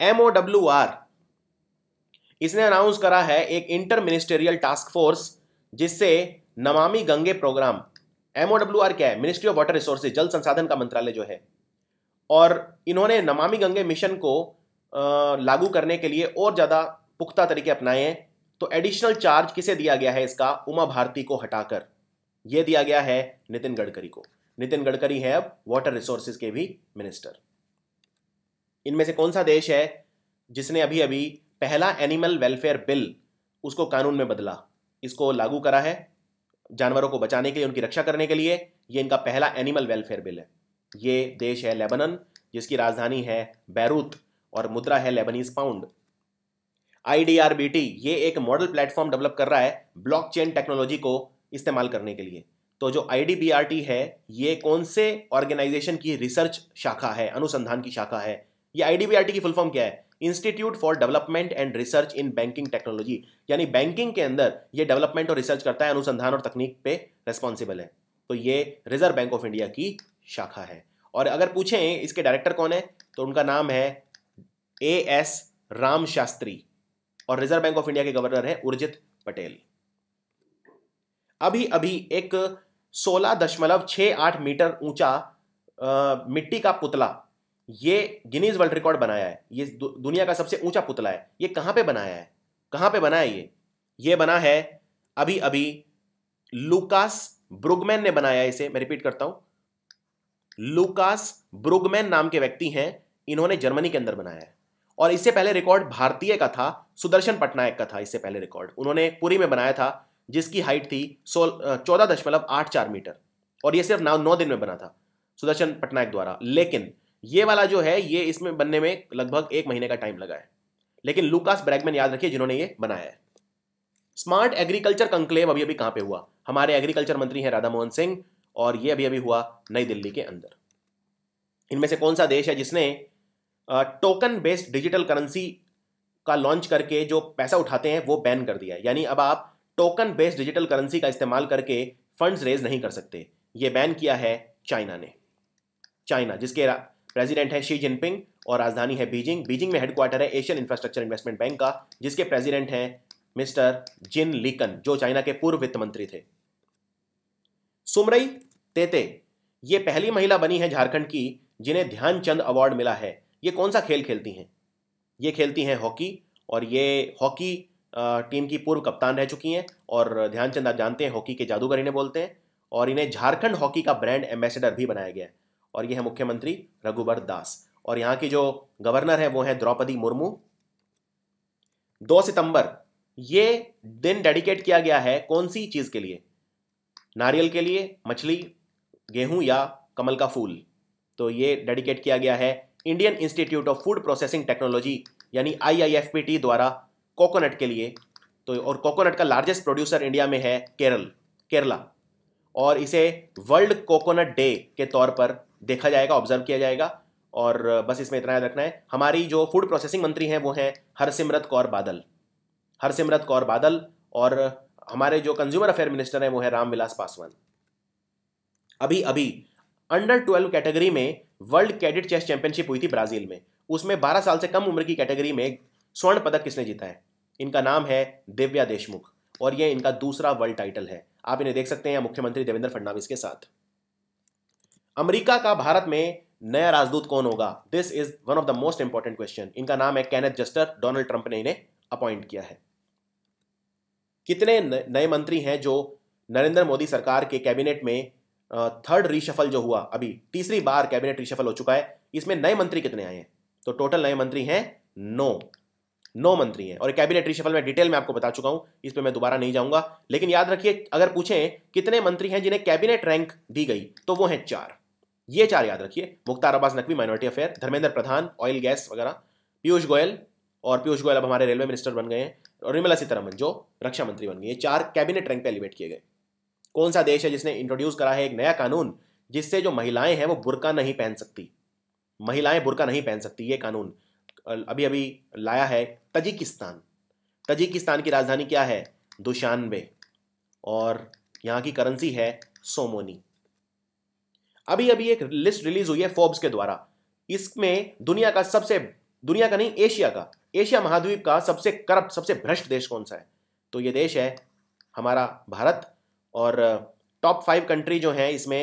एमओ डब्ल्यू आर इसने अनाउंस करा है एक इंटर मिनिस्टेरियल टास्क फोर्स जिससे नमामि गंगे प्रोग्राम आर क्या है मिनिस्ट्री ऑफ वाटर रिसोर्सेज जल संसाधन का मंत्रालय जो है और इन्होंने नमामि गंगे मिशन को लागू करने के लिए और ज़्यादा पुख्ता तरीके अपनाए हैं तो एडिशनल चार्ज किसे दिया गया है इसका उमा भारती को हटाकर यह दिया गया है नितिन गडकरी को नितिन गडकरी है अब वाटर रिसोर्सेज के भी मिनिस्टर इनमें से कौन सा देश है जिसने अभी अभी पहला एनिमल वेलफेयर बिल उसको कानून में बदला इसको लागू करा है जानवरों को बचाने के लिए उनकी रक्षा करने के लिए ये इनका पहला एनिमल वेलफेयर बिल है ये देश है लेबनन जिसकी राजधानी है बैरूत और मुद्रा है लेबनीज पाउंड आईडीआरबीटी ये एक मॉडल प्लेटफॉर्म डेवलप कर रहा है ब्लॉकचेन टेक्नोलॉजी को इस्तेमाल करने के लिए तो जो आईडीबीआरटी है ये कौन से ऑर्गेनाइजेशन की रिसर्च शाखा है अनुसंधान की शाखा है ये आईडीबीआरटी की फुल फॉर्म क्या है institute for development and research in banking technology यानी बैंकिंग के अंदर ये डेवलपमेंट और रिसर्च करता है अनुसंधान और तकनीक पे रेस्पॉन्सिबल है तो ये रिजर्व बैंक ऑफ इंडिया की शाखा है और अगर पूछें इसके डायरेक्टर कौन है तो उनका नाम है ए एस राम शास्त्री और रिजर्व बैंक ऑफ इंडिया के गवर्नर हैं उर्जित पटेल अभी अभी एक सोलह दशमलव छः आठ मीटर ऊंचा मिट्टी का पुतला ये गिनीज वर्ल्ड रिकॉर्ड बनाया है ये दु, दुनिया का सबसे ऊंचा पुतला है ये कहां पे बनाया है कहां पे बनाया ये ये बना है अभी अभी लुकास ब्रुगमैन ने बनाया इसे मैं रिपीट करता हूं लुकास ब्रुगमैन नाम के व्यक्ति हैं इन्होंने जर्मनी के अंदर बनाया है और इससे पहले रिकॉर्ड भारतीय का था सुदर्शन पटनायक का था इससे पहले रिकॉर्ड उन्होंने पुरी में बनाया था जिसकी हाइट थी चौदह दशमलव आठ चार मीटर और यह सिर्फ नौ नौ दिन में बना था सुदर्शन पटनायक द्वारा लेकिन ये वाला जो है ये इसमें बनने में लगभग एक महीने का टाइम लगा है लेकिन लुकास ब्रैगमैन याद रखिए जिन्होंने ये बनाया है स्मार्ट एग्रीकल्चर कंक्लेव अभी अभी कहां पे हुआ हमारे एग्रीकल्चर मंत्री हैं राधामोहन सिंह और ये अभी अभी हुआ नई दिल्ली के अंदर इनमें से कौन सा देश है जिसने टोकन बेस्ड डिजिटल करेंसी का लॉन्च करके जो पैसा उठाते हैं वो बैन कर दिया है यानी अब आप टोकन बेस्ड डिजिटल करेंसी का इस्तेमाल करके फंड्स रेज नहीं कर सकते ये बैन किया है चाइना ने चाइना जिसके प्रेसिडेंट है शी जिनपिंग और राजधानी है बीजिंग बीजिंग में हेडक्वार्टर है एशियन इंफ्रास्ट्रक्चर इन्वेस्टमेंट बैंक का जिसके प्रेसिडेंट हैं मिस्टर जिन लिकन जो चाइना के पूर्व वित्त मंत्री थे सुमरई तेते ये पहली महिला बनी है झारखंड की जिन्हें ध्यानचंद अवार्ड मिला है ये कौन सा खेल खेलती हैं ये खेलती हैं हॉकी और ये हॉकी टीम की पूर्व कप्तान रह चुकी हैं और ध्यानचंद आप जानते हैं हॉकी के जादूगर इन्हें बोलते हैं और इन्हें झारखंड हॉकी का ब्रांड एम्बेसडर भी बनाया गया है और ये है मुख्यमंत्री रघुबर दास और यहाँ के जो गवर्नर है वो है द्रौपदी मुर्मू दो सितंबर ये दिन डेडिकेट किया गया है कौन सी चीज़ के लिए नारियल के लिए मछली गेहूं या कमल का फूल तो ये डेडिकेट किया गया है Indian institute of food processing technology यानी आई द्वारा कोकोनट के लिए तो और कोकोनट का लार्जेस्ट प्रोड्यूसर इंडिया में है केरल केरला और इसे वर्ल्ड कोकोनट डे के तौर पर देखा जाएगा ऑब्जर्व किया जाएगा और बस इसमें इतना याद रखना है हमारी जो फूड प्रोसेसिंग मंत्री हैं वो हैं हरसिमरत कौर बादल हरसिमरत कौर बादल और हमारे जो कंज्यूमर अफेयर मिनिस्टर हैं वो है रामविलास पासवान अभी अभी अंडर ट्वेल्व कैटेगरी में वर्ल्ड कैडेट चेस चैंपियनशिप हुई थी ब्राजील में उसमें बारह साल से कम उम्र की कैटेगरी में स्वर्ण पदक किसने जीता है इनका नाम है दिव्या देशमुख और यह इनका दूसरा वर्ल्ड टाइटल है आप इन्हें देख सकते हैं मुख्यमंत्री देवेंद्र फडणवीस के साथ अमेरिका का भारत में नया राजदूत कौन होगा this is one of the most important question इनका नाम है कैनेथ जस्टर डोनाल्ड ट्रंप ने इन्हें अपॉइंट किया है कितने नए मंत्री हैं जो नरेंद्र मोदी सरकार के कैबिनेट में थर्ड रीशफल जो हुआ अभी तीसरी बार कैबिनेट रीशफल हो चुका है इसमें नए मंत्री कितने आए हैं तो टोटल नए मंत्री हैं नौ नौ मंत्री हैं और कैबिनेट रिशफल में डिटेल में आपको बता चुका हूं इस पर मैं दोबारा नहीं जाऊंगा लेकिन याद रखिए अगर पूछें कितने मंत्री हैं जिन्हें कैबिनेट रैंक दी गई तो वो हैं चार ये चार याद रखिए Mukhtar Abbas Naqvi minority affair Dharmendra Pradhan oil gas वगैरह पीयूष गोयल और पीयूष गोयल अब हमारे रेलवे मिनिस्टर बन गए हैं और निर्मला सीतारमन जो रक्षा मंत्री बन गई है चार कैबिनेट रैंक पर एलिवेट किए गए कौन सा देश है जिसने इंट्रोड्यूस करा है एक नया कानून जिससे जो महिलाएं हैं वो बुरका नहीं पहन सकती महिलाएं बुरका नहीं पहन सकती ये कानून अभी अभी लाया है तजिकिस्तान तजिकिस्तान की राजधानी क्या है दुशानबे और यहाँ की करेंसी है सोमोनी अभी अभी एक लिस्ट रिलीज हुई है फोर्ब्स के द्वारा इसमें दुनिया का सबसे दुनिया का नहीं एशिया का एशिया महाद्वीप का सबसे करप्ट सबसे भ्रष्ट देश कौन सा है तो ये देश है हमारा भारत और टॉप फाइव कंट्री जो हैं इसमें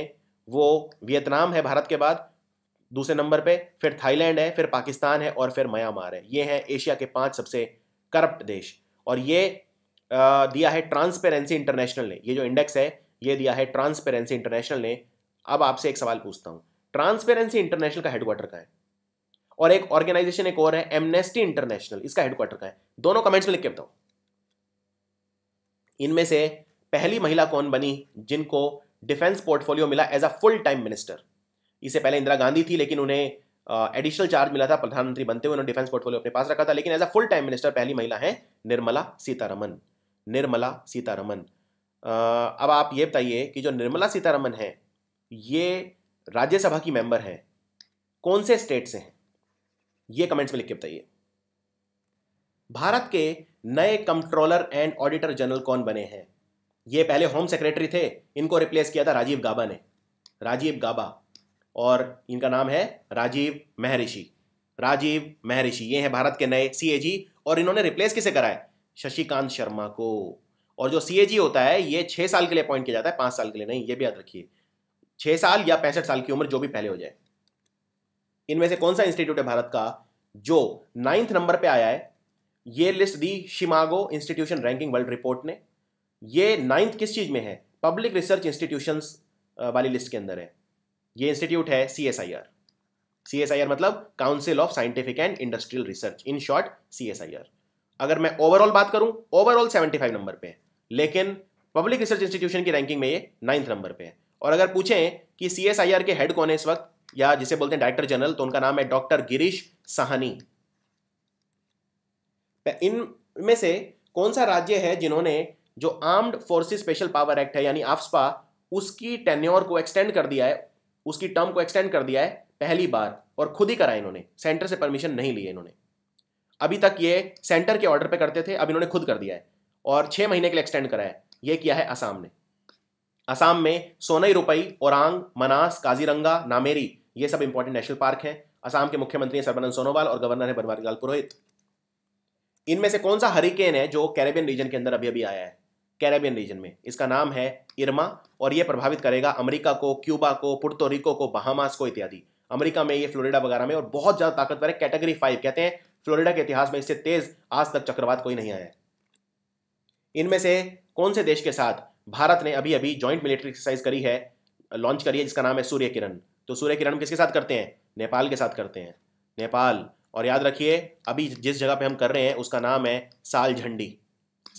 वो वियतनाम है भारत के बाद दूसरे नंबर पे फिर थाईलैंड है फिर पाकिस्तान है और फिर म्यांमार है ये हैं एशिया के पांच सबसे करप्ट देश और ये दिया है ट्रांसपेरेंसी इंटरनेशनल ने ये जो इंडेक्स है ये दिया है ट्रांसपेरेंसी इंटरनेशनल ने अब आपसे एक सवाल पूछता हूँ ट्रांसपेरेंसी इंटरनेशनल का हेडक्वार्टर का है और एक ऑर्गेनाइजेशन एक और है एमनेस्टी इंटरनेशनल इसका हेडक्वार्टर का है दोनों कमेंट्स में लिख के बताओ इनमें से पहली महिला कौन बनी जिनको डिफेंस पोर्टफोलियो मिला as a full time minister इससे पहले इंदिरा गांधी थी लेकिन उन्हें एडिशनल चार्ज मिला था प्रधानमंत्री बनते हुए उन्होंने डिफेंस पोर्टफोलियो अपने पास रखा था लेकिन as a full time minister पहली महिला है निर्मला सीतारमन निर्मला सीतारमन अब आप ये बताइए कि जो निर्मला सीतारमन है ये राज्यसभा की मेंबर है कौन से स्टेट से हैं ये कमेंट्स में लिख के बताइए भारत के नए कंट्रोलर एंड ऑडिटर जनरल कौन बने हैं ये पहले होम सेक्रेटरी थे इनको रिप्लेस किया था राजीव गाबा ने राजीव गाबा और इनका नाम है राजीव महर्षि राजीव महर्षि ये हैं भारत के नए सीएजी और इन्होंने रिप्लेस किसे कराए शशिकांत शर्मा को और जो सीएजी होता है ये छः साल के लिए अपॉइंट किया जाता है पाँच साल के लिए नहीं ये भी याद रखिए छः साल या पैंसठ साल की उम्र जो भी पहले हो जाए इनमें से कौन सा इंस्टीट्यूट है भारत का जो नाइन्थ नंबर पर आया है ये list the Scimago institution ranking world report ने ये नाइन्थ किस चीज़ में है पब्लिक रिसर्च इंस्टीट्यूशन वाली लिस्ट के अंदर है ये इंस्टीट्यूट है C S I R C S I R मतलब council of scientific and industrial research in short C S I R अगर मैं ओवरऑल बात करूं ओवरऑल सेवेंटी फाइव नंबर पे है लेकिन पब्लिक रिसर्च इंस्टीट्यूशन की रैंकिंग में ये नाइन्थ नंबर पे है और अगर पूछें कि सी एस आई आर के हेड कौन है इस वक्त या जिसे बोलते हैं डायरेक्टर जनरल तो उनका नाम है डॉक्टर गिरीश सहानी इन में से कौन सा राज्य है जिन्होंने जो armed forces special power act है यानी आफ्सपा उसकी टेन्योर को एक्सटेंड कर दिया है उसकी टर्म को एक्सटेंड कर दिया है पहली बार और खुद ही कराया इन्होंने सेंटर से परमिशन नहीं लिए इन्होंने अभी तक ये सेंटर के ऑर्डर पे करते थे अब इन्होंने खुद कर दिया है और छः महीने के लिए एक्सटेंड कराया है ये किया है असम ने असम में सोनई रुपई औरंग मनास काजीरंगा नामेरी ये सब इंपॉर्टेंट नेशनल पार्क हैं असम के मुख्यमंत्री हैं सर्बानंद सोनोवाल और गवर्नर है बनवारीलाल पुरोहित इनमें से कौन सा हरिकेन है जो कैरेबियन रीजन के अंदर अभी अभी आया है कैरेबियन रीजन में इसका नाम है इरमा और यह प्रभावित करेगा अमेरिका को क्यूबा को पुर्तोरिको को बहामास को इत्यादि अमेरिका में ये फ्लोरिडा वगैरह में और बहुत ज़्यादा ताकतवर है कैटेगरी फाइव कहते हैं फ्लोरिडा के इतिहास में इससे तेज आज तक चक्रवात कोई नहीं आया इनमें से कौन से देश के साथ भारत ने अभी अभी ज्वाइंट मिलिट्री एक्सरसाइज करी है लॉन्च करी है जिसका नाम है सूर्य किरण तो सूर्य किरण किसके साथ करते हैं नेपाल के साथ करते हैं नेपाल और याद रखिए अभी जिस जगह पे हम कर रहे हैं उसका नाम है साल झंडी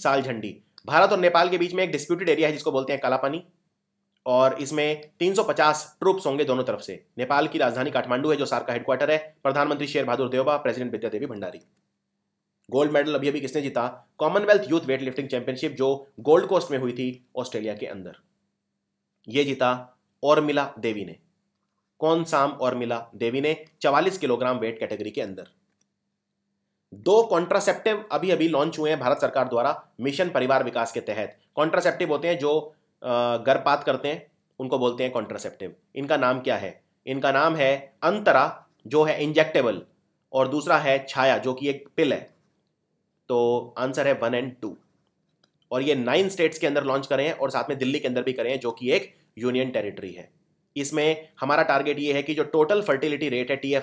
साल झंडी भारत और नेपाल के बीच में एक डिस्प्यूटेड एरिया है जिसको बोलते हैं कालापानी और इसमें 350 ट्रूप्स होंगे दोनों तरफ से नेपाल की राजधानी काठमांडू है जो सार का हेडक्वार्टर है प्रधानमंत्री Sher Bahadur Deuba president Vidya Devi Bhandari gold medal अभी अभी किसने जीता commonwealth youth weight lifting championship जो गोल्ड कोस्ट में हुई थी ऑस्ट्रेलिया के अंदर ये जीता और मिला देवी ने कौन साम और मिला देवी ने 44 किलोग्राम वेट कैटेगरी के अंदर दो कॉन्ट्रासेप्टिव अभी अभी लॉन्च हुए हैं भारत सरकार द्वारा मिशन परिवार विकास के तहत कॉन्ट्रासेप्टिव होते हैं जो गर्भपात करते हैं उनको बोलते हैं कॉन्ट्रासेप्टिव इनका नाम क्या है इनका नाम है अंतरा जो है इंजेक्टेबल और दूसरा है छाया जो कि एक पिल है तो आंसर है वन एंड टू और ये नाइन स्टेट्स के अंदर लॉन्च करें हैं और साथ में दिल्ली के अंदर भी करें हैं जो कि एक यूनियन टेरिटरी है इसमें हमारा टारगेट ये है कि जो टोटल फर्टिलिटी रेट है टी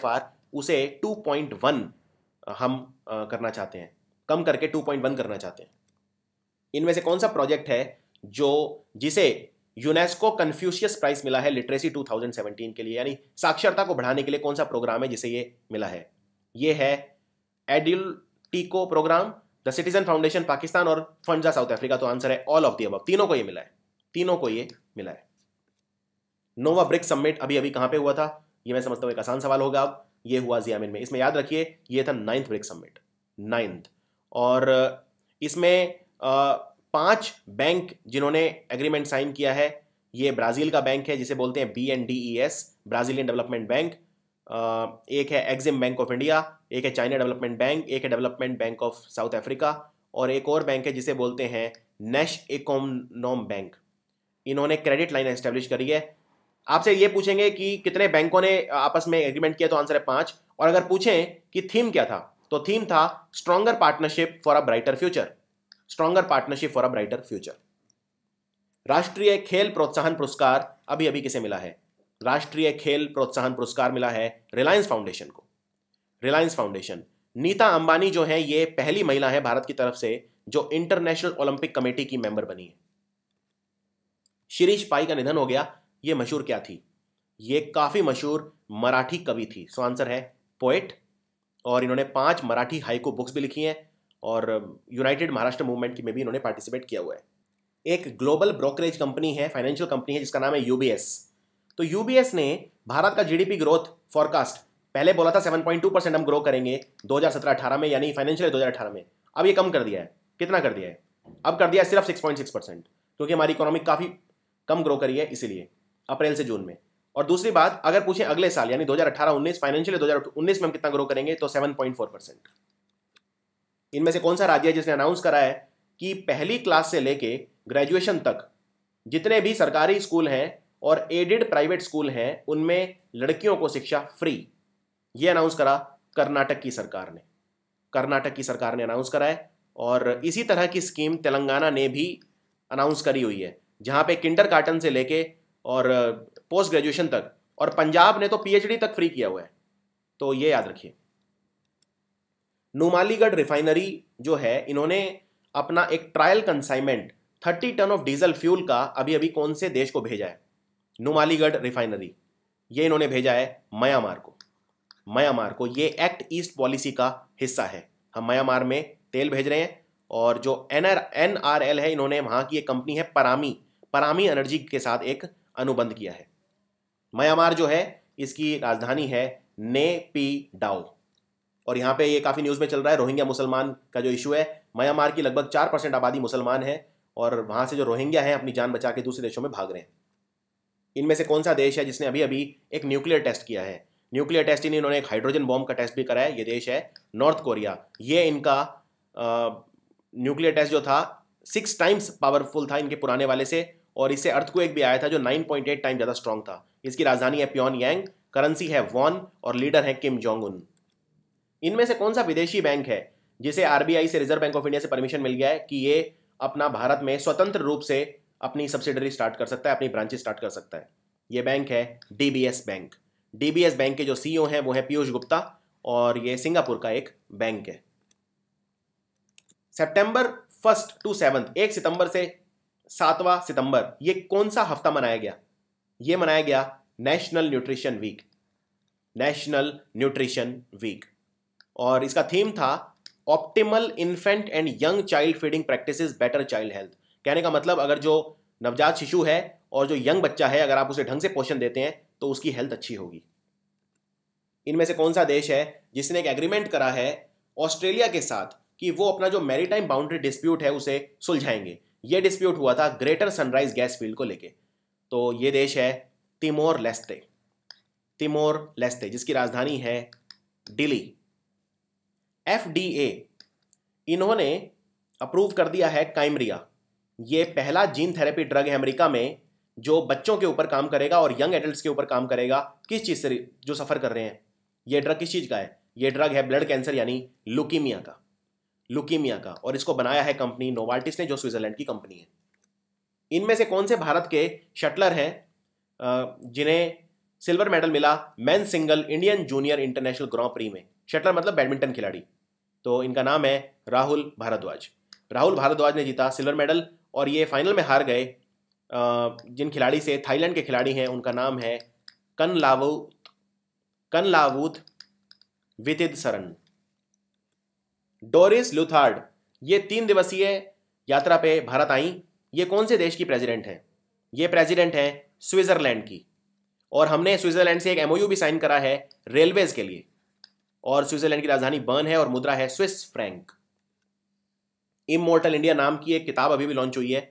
उसे 2.1 हम करना चाहते हैं कम करके 2.1 करना चाहते हैं इनमें से कौन सा प्रोजेक्ट है जो जिसे यूनेस्को कन्फ्यूशियस प्राइस मिला है लिटरेसी 2017 के लिए यानी साक्षरता को बढ़ाने के लिए कौन सा प्रोग्राम है जिसे ये मिला है ये है एडिल टीको program the citizen foundation Pakistan और फंड साउथ अफ्रीका तो आंसर है ऑल ऑफ दी अब तीनों को ये मिला है तीनों को ये मिला है नोवा ब्रिक्स समिट अभी अभी कहां पे हुआ था ये मैं समझता हूं एक आसान सवाल होगा अब ये हुआ जियामिन में इसमें याद रखिए ये था नाइन्थ ब्रिक्स समिट नाइन्थ और इसमें पांच बैंक जिन्होंने एग्रीमेंट साइन किया है ये ब्राज़ील का बैंक है जिसे बोलते हैं B N D E S Brazilian development bank एक है एग्जिम बैंक ऑफ इंडिया एक है चाइना डेवलपमेंट बैंक एक है development bank of South Africa और एक और बैंक है जिसे बोलते हैं नेश इकोनॉम बैंक इन्होंने क्रेडिट लाइन एस्टेब्लिश करी है आपसे ये पूछेंगे कि कितने बैंकों ने आपस में एग्रीमेंट किया तो आंसर है पांच और अगर पूछें कि थीम क्या था तो थीम था stronger partnership for a brighter future stronger partnership for a brighter future राष्ट्रीय खेल प्रोत्साहन पुरस्कार अभी अभी किसे मिला है राष्ट्रीय खेल प्रोत्साहन पुरस्कार मिला है रिलायंस फाउंडेशन को रिलायंस फाउंडेशन नीता अंबानी जो है ये पहली महिला है भारत की तरफ से जो इंटरनेशनल ओलंपिक कमेटी की मेंबर बनी है शिरीष पाई का निधन हो गया ये मशहूर क्या थी ये काफ़ी मशहूर मराठी कवि थी सो आंसर है पोएट और इन्होंने पांच मराठी हाइको बुक्स भी लिखी हैं और यूनाइटेड महाराष्ट्र मूवमेंट की में भी इन्होंने पार्टिसिपेट किया हुआ है एक ग्लोबल ब्रोकरेज कंपनी है फाइनेंशियल कंपनी है जिसका नाम है यूबीएस तो यूबीएस ने भारत का जीडीपी ग्रोथ फॉरकास्ट पहले बोला था 7.2 परसेंट हम ग्रो करेंगे 2017-18 में यानी फाइनेंशियल 2018 में अब ये कम कर दिया है कितना कर दिया है अब कर दिया है सिर्फ 6.6 परसेंट क्योंकि हमारी इकोनॉमी काफ़ी कम ग्रो करी है इसीलिए अप्रैल से जून में और दूसरी बात अगर पूछे अगले साल यानी 2018-19 फाइनेंशियल 2019 में हम कितना ग्रो करेंगे तो 7.4 परसेंट इनमें से कौन सा राज्य है जिसने अनाउंस करा है कि पहली क्लास से लेके ग्रेजुएशन तक जितने भी सरकारी स्कूल हैं और एडेड प्राइवेट स्कूल हैं उनमें लड़कियों को शिक्षा फ्री ये अनाउंस करा कर्नाटक की सरकार ने कर्नाटक की सरकार ने अनाउंस करा है और इसी तरह की स्कीम तेलंगाना ने भी अनाउंस करी हुई है जहाँ पे किंडर कार्टन से लेके और पोस्ट ग्रेजुएशन तक और पंजाब ने तो पीएचडी तक फ्री किया हुआ है तो ये याद रखिए नुमालीगढ़ रिफाइनरी जो है इन्होंने अपना एक trial consignment thirty tonne of diesel fuel का अभी अभी कौन से देश को भेजा है नुमालीगढ़ रिफाइनरी ये इन्होंने भेजा है म्यांमार को म्यांमार को ये एक्ट ईस्ट पॉलिसी का हिस्सा है हम म्यांमार में तेल भेज रहे हैं और जो N R N R L है इन्होंने वहाँ की एक कंपनी है परामी परामी एनर्जी के साथ एक अनुबंध किया है म्यांमार जो है इसकी राजधानी है ने पी डाओ और यहाँ पे ये काफ़ी न्यूज़ में चल रहा है रोहिंग्या मुसलमान का जो इशू है म्यांमार की लगभग चार परसेंट आबादी मुसलमान है और वहाँ से जो रोहिंग्या हैं अपनी जान बचा के दूसरे देशों में भाग रहे हैं इनमें से कौन सा देश है जिसने अभी अभी एक न्यूक्लियर टेस्ट किया है न्यूक्लियर टेस्ट इन इन्होंने एक हाइड्रोजन बॉम्ब का टेस्ट भी कराया ये देश है नॉर्थ कोरिया ये इनका न्यूक्लियर टेस्ट जो था सिक्स टाइम्स पावरफुल था इनके पुराने वाले से और इससे अर्थक्वेक भी आया था जो 9.8 टाइम ज़्यादा स्ट्रॉन्ग था इसकी राजधानी है प्योन यांग करेंसी है वॉन और लीडर है किम जोंग उन इनमें से कौन सा विदेशी बैंक है जिसे आरबीआई से रिजर्व बैंक ऑफ इंडिया से परमिशन मिल गया है कि ये अपना भारत में स्वतंत्र रूप से अपनी सब्सिडरी स्टार्ट कर सकता है अपनी ब्रांचेस स्टार्ट कर सकता है ये बैंक है डीबीएस बैंक डीबीएस बैंक के जो सीईओ e हैं वो है पीयूष गुप्ता और ये सिंगापुर का एक बैंक है सितंबर फर्स्ट टू सेवंथ एक सितंबर से सातवां सितंबर ये कौन सा हफ्ता मनाया गया ये मनाया गया national nutrition week national nutrition week और इसका थीम था optimal infant and young child feeding practices better child health कहने का मतलब अगर जो नवजात शिशु है और जो यंग बच्चा है अगर आप उसे ढंग से पोषण देते हैं तो उसकी हेल्थ अच्छी होगी इनमें से कौन सा देश है जिसने एक एग्रीमेंट करा है ऑस्ट्रेलिया के साथ कि वो अपना जो मैरीटाइम बाउंड्री डिस्प्यूट है उसे सुलझाएंगे ये डिस्प्यूट हुआ था ग्रेटर सनराइज गैस फील्ड को लेके तो ये देश है तिमोर लेस्ते तिमोर लेस्ते जिसकी राजधानी है दिल्ली एफ इन्होंने अप्रूव कर दिया है काइमरिया ये पहला जीन थेरेपी ड्रग है अमेरिका में जो बच्चों के ऊपर काम करेगा और यंग एडल्ट के ऊपर काम करेगा किस चीज़ से जो सफ़र कर रहे हैं ये ड्रग किस चीज़ का है ये ड्रग है ब्लड कैंसर यानी लुकीमिया का लुकीमिया का और इसको बनाया है कंपनी नोवार्टिस ने जो स्विट्जरलैंड की कंपनी है इनमें से कौन से भारत के शटलर हैं जिन्हें सिल्वर मेडल मिला man single Indian junior international grand prix में शटलर मतलब बैडमिंटन खिलाड़ी तो इनका नाम है राहुल भारद्वाज राहुल भारद्वाज ने जीता सिल्वर मेडल और ये फाइनल में हार गए जिन खिलाड़ी से थाईलैंड के खिलाड़ी हैं उनका नाम है कन कन लावूत वितिद सरन डोरिस लुथार्ड ये तीन दिवसीय यात्रा पे भारत आई ये कौन से देश की प्रेसिडेंट हैं ये प्रेसिडेंट हैं स्विट्ज़रलैंड की और हमने स्विट्ज़रलैंड से एक एमओयू भी साइन करा है रेलवेज़ के लिए और स्विट्ज़रलैंड की राजधानी बर्न है और मुद्रा है स्विस फ्रैंक इमोर्टल इंडिया नाम की एक किताब अभी भी लॉन्च हुई है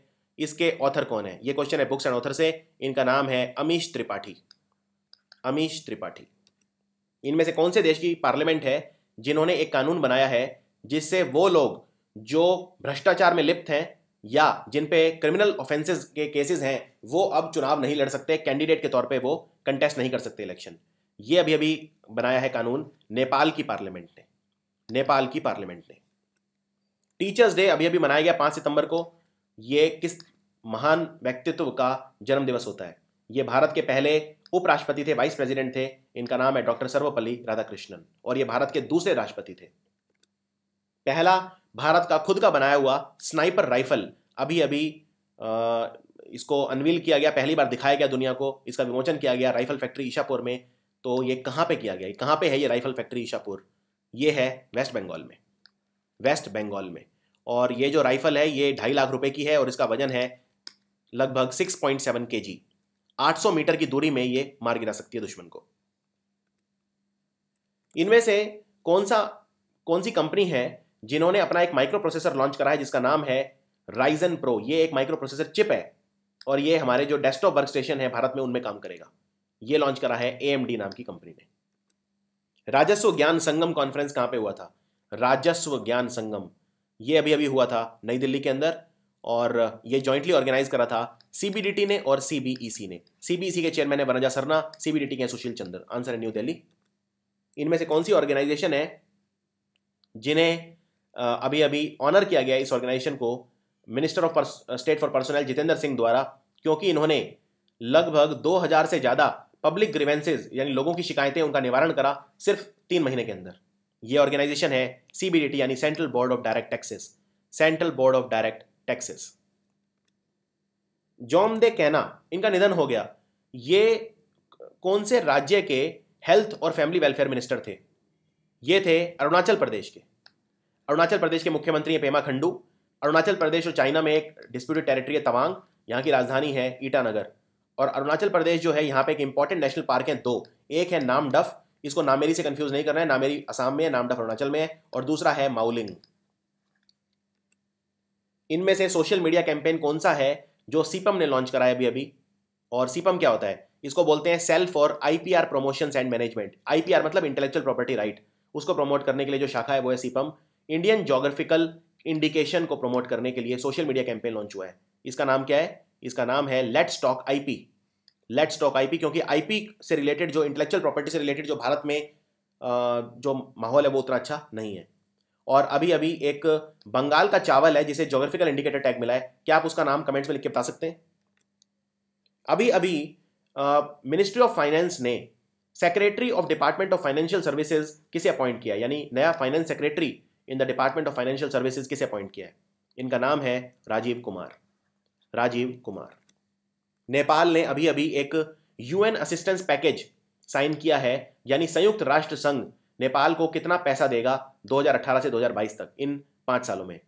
इसके ऑथर कौन है ये क्वेश्चन है बुक्स एंड ऑथर से इनका नाम है अमीश त्रिपाठी अमीश त्रिपाठी इनमें से कौन से देश की पार्लियामेंट है जिन्होंने एक कानून बनाया है जिससे वो लोग जो भ्रष्टाचार में लिप्त हैं या जिन पे क्रिमिनल ऑफेंसेस के केसेस हैं वो अब चुनाव नहीं लड़ सकते कैंडिडेट के तौर पे वो कंटेस्ट नहीं कर सकते इलेक्शन ये अभी अभी बनाया है कानून नेपाल की पार्लियामेंट ने नेपाल की पार्लियामेंट ने टीचर्स डे अभी अभी मनाया गया पाँच सितंबर को ये किस महान व्यक्तित्व का जन्मदिवस होता है ये भारत के पहले उपराष्ट्रपति थे वाइस प्रेसिडेंट थे इनका नाम है डॉक्टर सर्वपल्ली राधाकृष्णन और ये भारत के दूसरे राष्ट्रपति थे पहला भारत का खुद का बनाया हुआ स्नाइपर राइफल अभी अभी आ, इसको अनवील किया गया पहली बार दिखाया गया दुनिया को इसका विमोचन किया गया राइफल फैक्ट्री ईशापुर में तो ये कहाँ पे किया गया कहाँ पे है ये राइफल फैक्ट्री ईशापुर ये है वेस्ट बंगाल में वेस्ट बंगाल में और ये जो राइफल है ये ढाई लाख रुपए की है और इसका वजन है लगभग सिक्स पॉइंट सेवन के जी आठ सौ मीटर की दूरी में ये मार गिरा सकती है दुश्मन को इनमें से कौन सा कौन सी कंपनी है जिन्होंने अपना एक माइक्रो प्रोसेसर लॉन्च करा है जिसका नाम है राइजन प्रो ये एक माइक्रो प्रोसेसर चिप है और ये हमारे जो डेस्कटॉप वर्क स्टेशन है भारत में उनमें काम करेगा ये लॉन्च करा है ए नाम की कंपनी ने राजस्व ज्ञान संगम कॉन्फ्रेंस कहाँ पे हुआ था राजस्व ज्ञान संगम ये अभी अभी हुआ था नई दिल्ली के अंदर और ये जॉइंटली ऑर्गेनाइज करा था सीबीडीटी ने और सीबीईसी e ने सीबीईसी e के चेयरमैन है वनजा सरना सीबीडीटी के सुशील चंद्र आंसर है न्यू दिल्ली इनमें से कौन सी ऑर्गेनाइजेशन है जिन्हें अभी अभी ऑनर किया गया इस ऑर्गेनाइजेशन को minister of state for personal Jitendra Singh द्वारा क्योंकि इन्होंने लगभग 2000 से ज़्यादा पब्लिक ग्रीवेंसेज यानी लोगों की शिकायतें उनका निवारण करा सिर्फ तीन महीने के अंदर ये ऑर्गेनाइजेशन है सीबीडीटी यानी central board of direct taxes central board of direct taxes जॉम दे कैना इनका निधन हो गया ये कौन से राज्य के हेल्थ और फैमिली वेलफेयर मिनिस्टर थे ये थे अरुणाचल प्रदेश के अरुणाचल प्रदेश के मुख्यमंत्री हैं पेमा खंडू अरुणाचल प्रदेश और चाइना में एक डिस्प्यूटेड टेरिटरी है तवांग यहाँ की राजधानी है ईटानगर और अरुणाचल प्रदेश जो है यहाँ पे एक इंपॉर्टेंट नेशनल पार्क है दो एक है नाम डफ इसको नामेरी से कंफ्यूज नहीं करना है नामेरी असम में है नामडफ अरुणाचल में है और दूसरा है माउलिंग इनमें से सोशल मीडिया कैंपेन कौन सा है जो सीपम ने लॉन्च कराया अभी अभी और सीपम क्या होता है इसको बोलते हैं सेल्फ और IPR promotions and management IPR मतलब इंटेलेक्चुअल प्रॉपर्टी राइट उसको प्रमोट करने के लिए जो शाखा है वो है सीपम इंडियन जोग्राफिकल इंडिकेशन को प्रमोट करने के लिए सोशल मीडिया कैंपेन लॉन्च हुआ है इसका नाम क्या है इसका नाम है let's talk IP let's talk IP क्योंकि आईपी से रिलेटेड जो इंटेलेक्चुअल प्रॉपर्टी से रिलेटेड जो भारत में जो माहौल है वो उतना अच्छा नहीं है और अभी अभी एक बंगाल का चावल है जिसे जोग्राफिकल इंडिकेटर टैग मिला है क्या आप उसका नाम कमेंट्स में लिख के बता सकते हैं अभी अभी मिनिस्ट्री ऑफ फाइनेंस ने secretary of department of financial services किसे अपॉइंट किया यानी नया finance secretary in the department of financial services किसे अपॉइंट किया है इनका नाम है राजीव कुमार राजीव कुमार नेपाल ने अभी अभी एक यूएन असिस्टेंस पैकेज साइन किया है यानी संयुक्त राष्ट्र संघ नेपाल को कितना पैसा देगा 2018 से 2022 तक इन पांच सालों में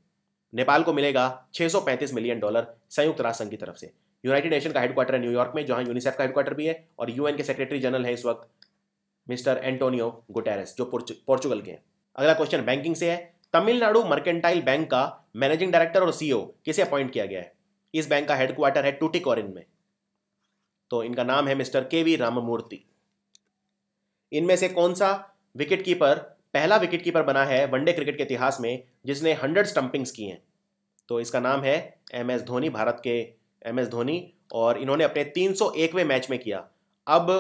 नेपाल को मिलेगा 635 मिलियन डॉलर संयुक्त राष्ट्र संघ की तरफ से यूनाइटेड नेशन का हेडक्वार्टर है न्यूयॉर्क में जहां यूनिसेफ का हेडक्वार्टर भी है और यूएन के सेक्रेटरी जनरल है इस वक्त मिस्टर एंटोनियो गुटेरस जो पोर्चुगल के हैं अगला क्वेश्चन बैंकिंग से है तमिलनाडु मर्केंटाइल बैंक का मैनेजिंग डायरेक्टर और सीईओ e किसे अपॉइंट किया गया है इस बैंक का हेडक्वार्टर है टूटिकोरिन में तो इनका नाम है मिस्टर के वी राममूर्ति इनमें से कौन सा विकेट कीपर पहला विकेट कीपर बना है वनडे क्रिकेट के इतिहास में जिसने हंड्रेड स्टंपिंग्स की हैं तो इसका नाम है एम एस धोनी भारत के एम एस धोनी और इन्होंने अपने तीन 301वें मैच में किया अब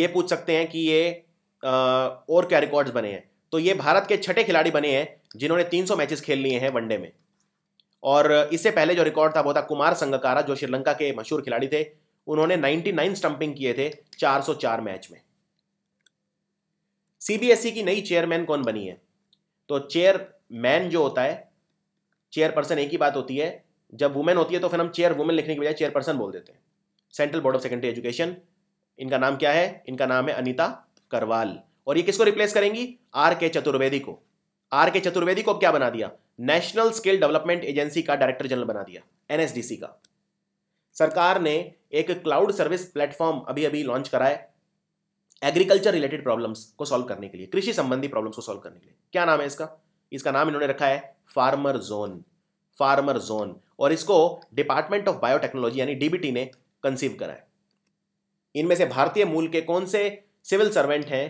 ये पूछ सकते हैं कि ये आ, और क्या रिकॉर्ड्स बने हैं तो ये भारत के छठे खिलाड़ी बने हैं जिन्होंने 300 मैचेस खेल लिए हैं वनडे में और इससे पहले जो रिकॉर्ड था वो था कुमार संगकारा जो श्रीलंका के मशहूर खिलाड़ी थे उन्होंने 99 स्टंपिंग किए थे 404 मैच में सीबीएसई e की नई चेयरमैन कौन बनी है तो चेयरमैन जो होता है चेयरपर्सन एक ही बात होती है जब वुमेन होती है तो फिर हम चेयर वुमेन लिखने की बजाय चेयरपर्सन बोल देते हैं central board of secondary education इनका नाम क्या है इनका नाम है अनिता करवाल और ये किसको रिप्लेस करेंगी आर के चतुर्वेदी को आर के चतुर्वेदी को अब क्या बना दिया नेशनल स्किल डेवलपमेंट एजेंसी का डायरेक्टर जनरल बना दिया एनएसडीसी का सरकार ने एक क्लाउड सर्विस प्लेटफॉर्म अभी अभी लॉन्च कराए एग्रीकल्चर रिलेटेड प्रॉब्लम्स को सॉल्व करने के लिए कृषि संबंधी प्रॉब्लम्स को सॉल्व करने के लिए क्या नाम है इसका इसका नाम इन्होंने रखा है फार्मर जोन फार्मर जोन और इसको डिपार्टमेंट ऑफ बायोटेक्नोलॉजी यानी डीबीटी ने कंसीव करा है इनमें से भारतीय मूल के कौन से सिविल सर्वेंट हैं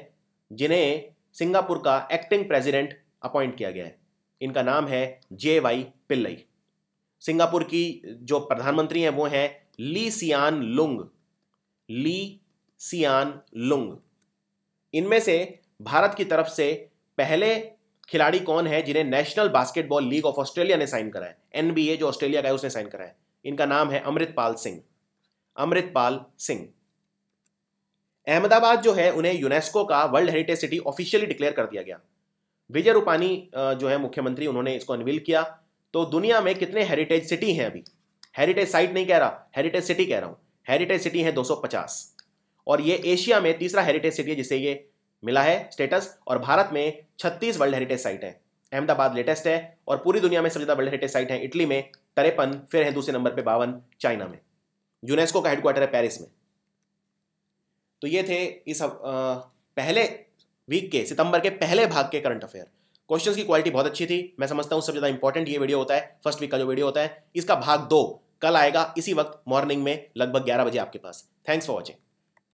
जिन्हें सिंगापुर का एक्टिंग प्रेसिडेंट अपॉइंट किया गया है इनका नाम है जे वाई पिल्लई सिंगापुर की जो प्रधानमंत्री हैं वो हैं ली सियान लुंग ली सियान लुंग इनमें से भारत की तरफ से पहले खिलाड़ी कौन है जिन्हें national basketball league of Australia ने साइन करा है एनबीए जो ऑस्ट्रेलिया का है उसने साइन करा है इनका नाम है अमृतपाल सिंह अमृतपाल सिंह अहमदाबाद जो है उन्हें यूनेस्को का world heritage city officially declare कर दिया गया विजय रूपानी जो है मुख्यमंत्री उन्होंने इसको अनवील किया तो दुनिया में कितने हेरिटेज सिटी हैं अभी हेरिटेज साइट नहीं कह रहा हेरिटेज सिटी कह रहा हूँ हेरिटेज सिटी है 250 और ये एशिया में तीसरा हेरिटेज सिटी है जिसे ये मिला है स्टेटस और भारत में 36 वर्ल्ड हेरिटेज साइट है अहमदाबाद लेटेस्ट है और पूरी दुनिया में सबसे ज़्यादा वर्ल्ड हेरिटेज साइट है इटली में तरेपन फिर है दूसरे नंबर पर बावन चाइना में यूनेस्को का हेडक्वार्टर है पेरिस में तो ये थे इस पहले वीक के सितंबर के पहले भाग के करंट अफेयर क्वेश्चंस की क्वालिटी बहुत अच्छी थी मैं समझता हूँ सबसे ज़्यादा इंपॉर्टेंट ये वीडियो होता है फर्स्ट वीक का जो वीडियो होता है इसका भाग दो कल आएगा इसी वक्त मॉर्निंग में लगभग ग्यारह बजे आपके पास थैंक्स फॉर वॉचिंग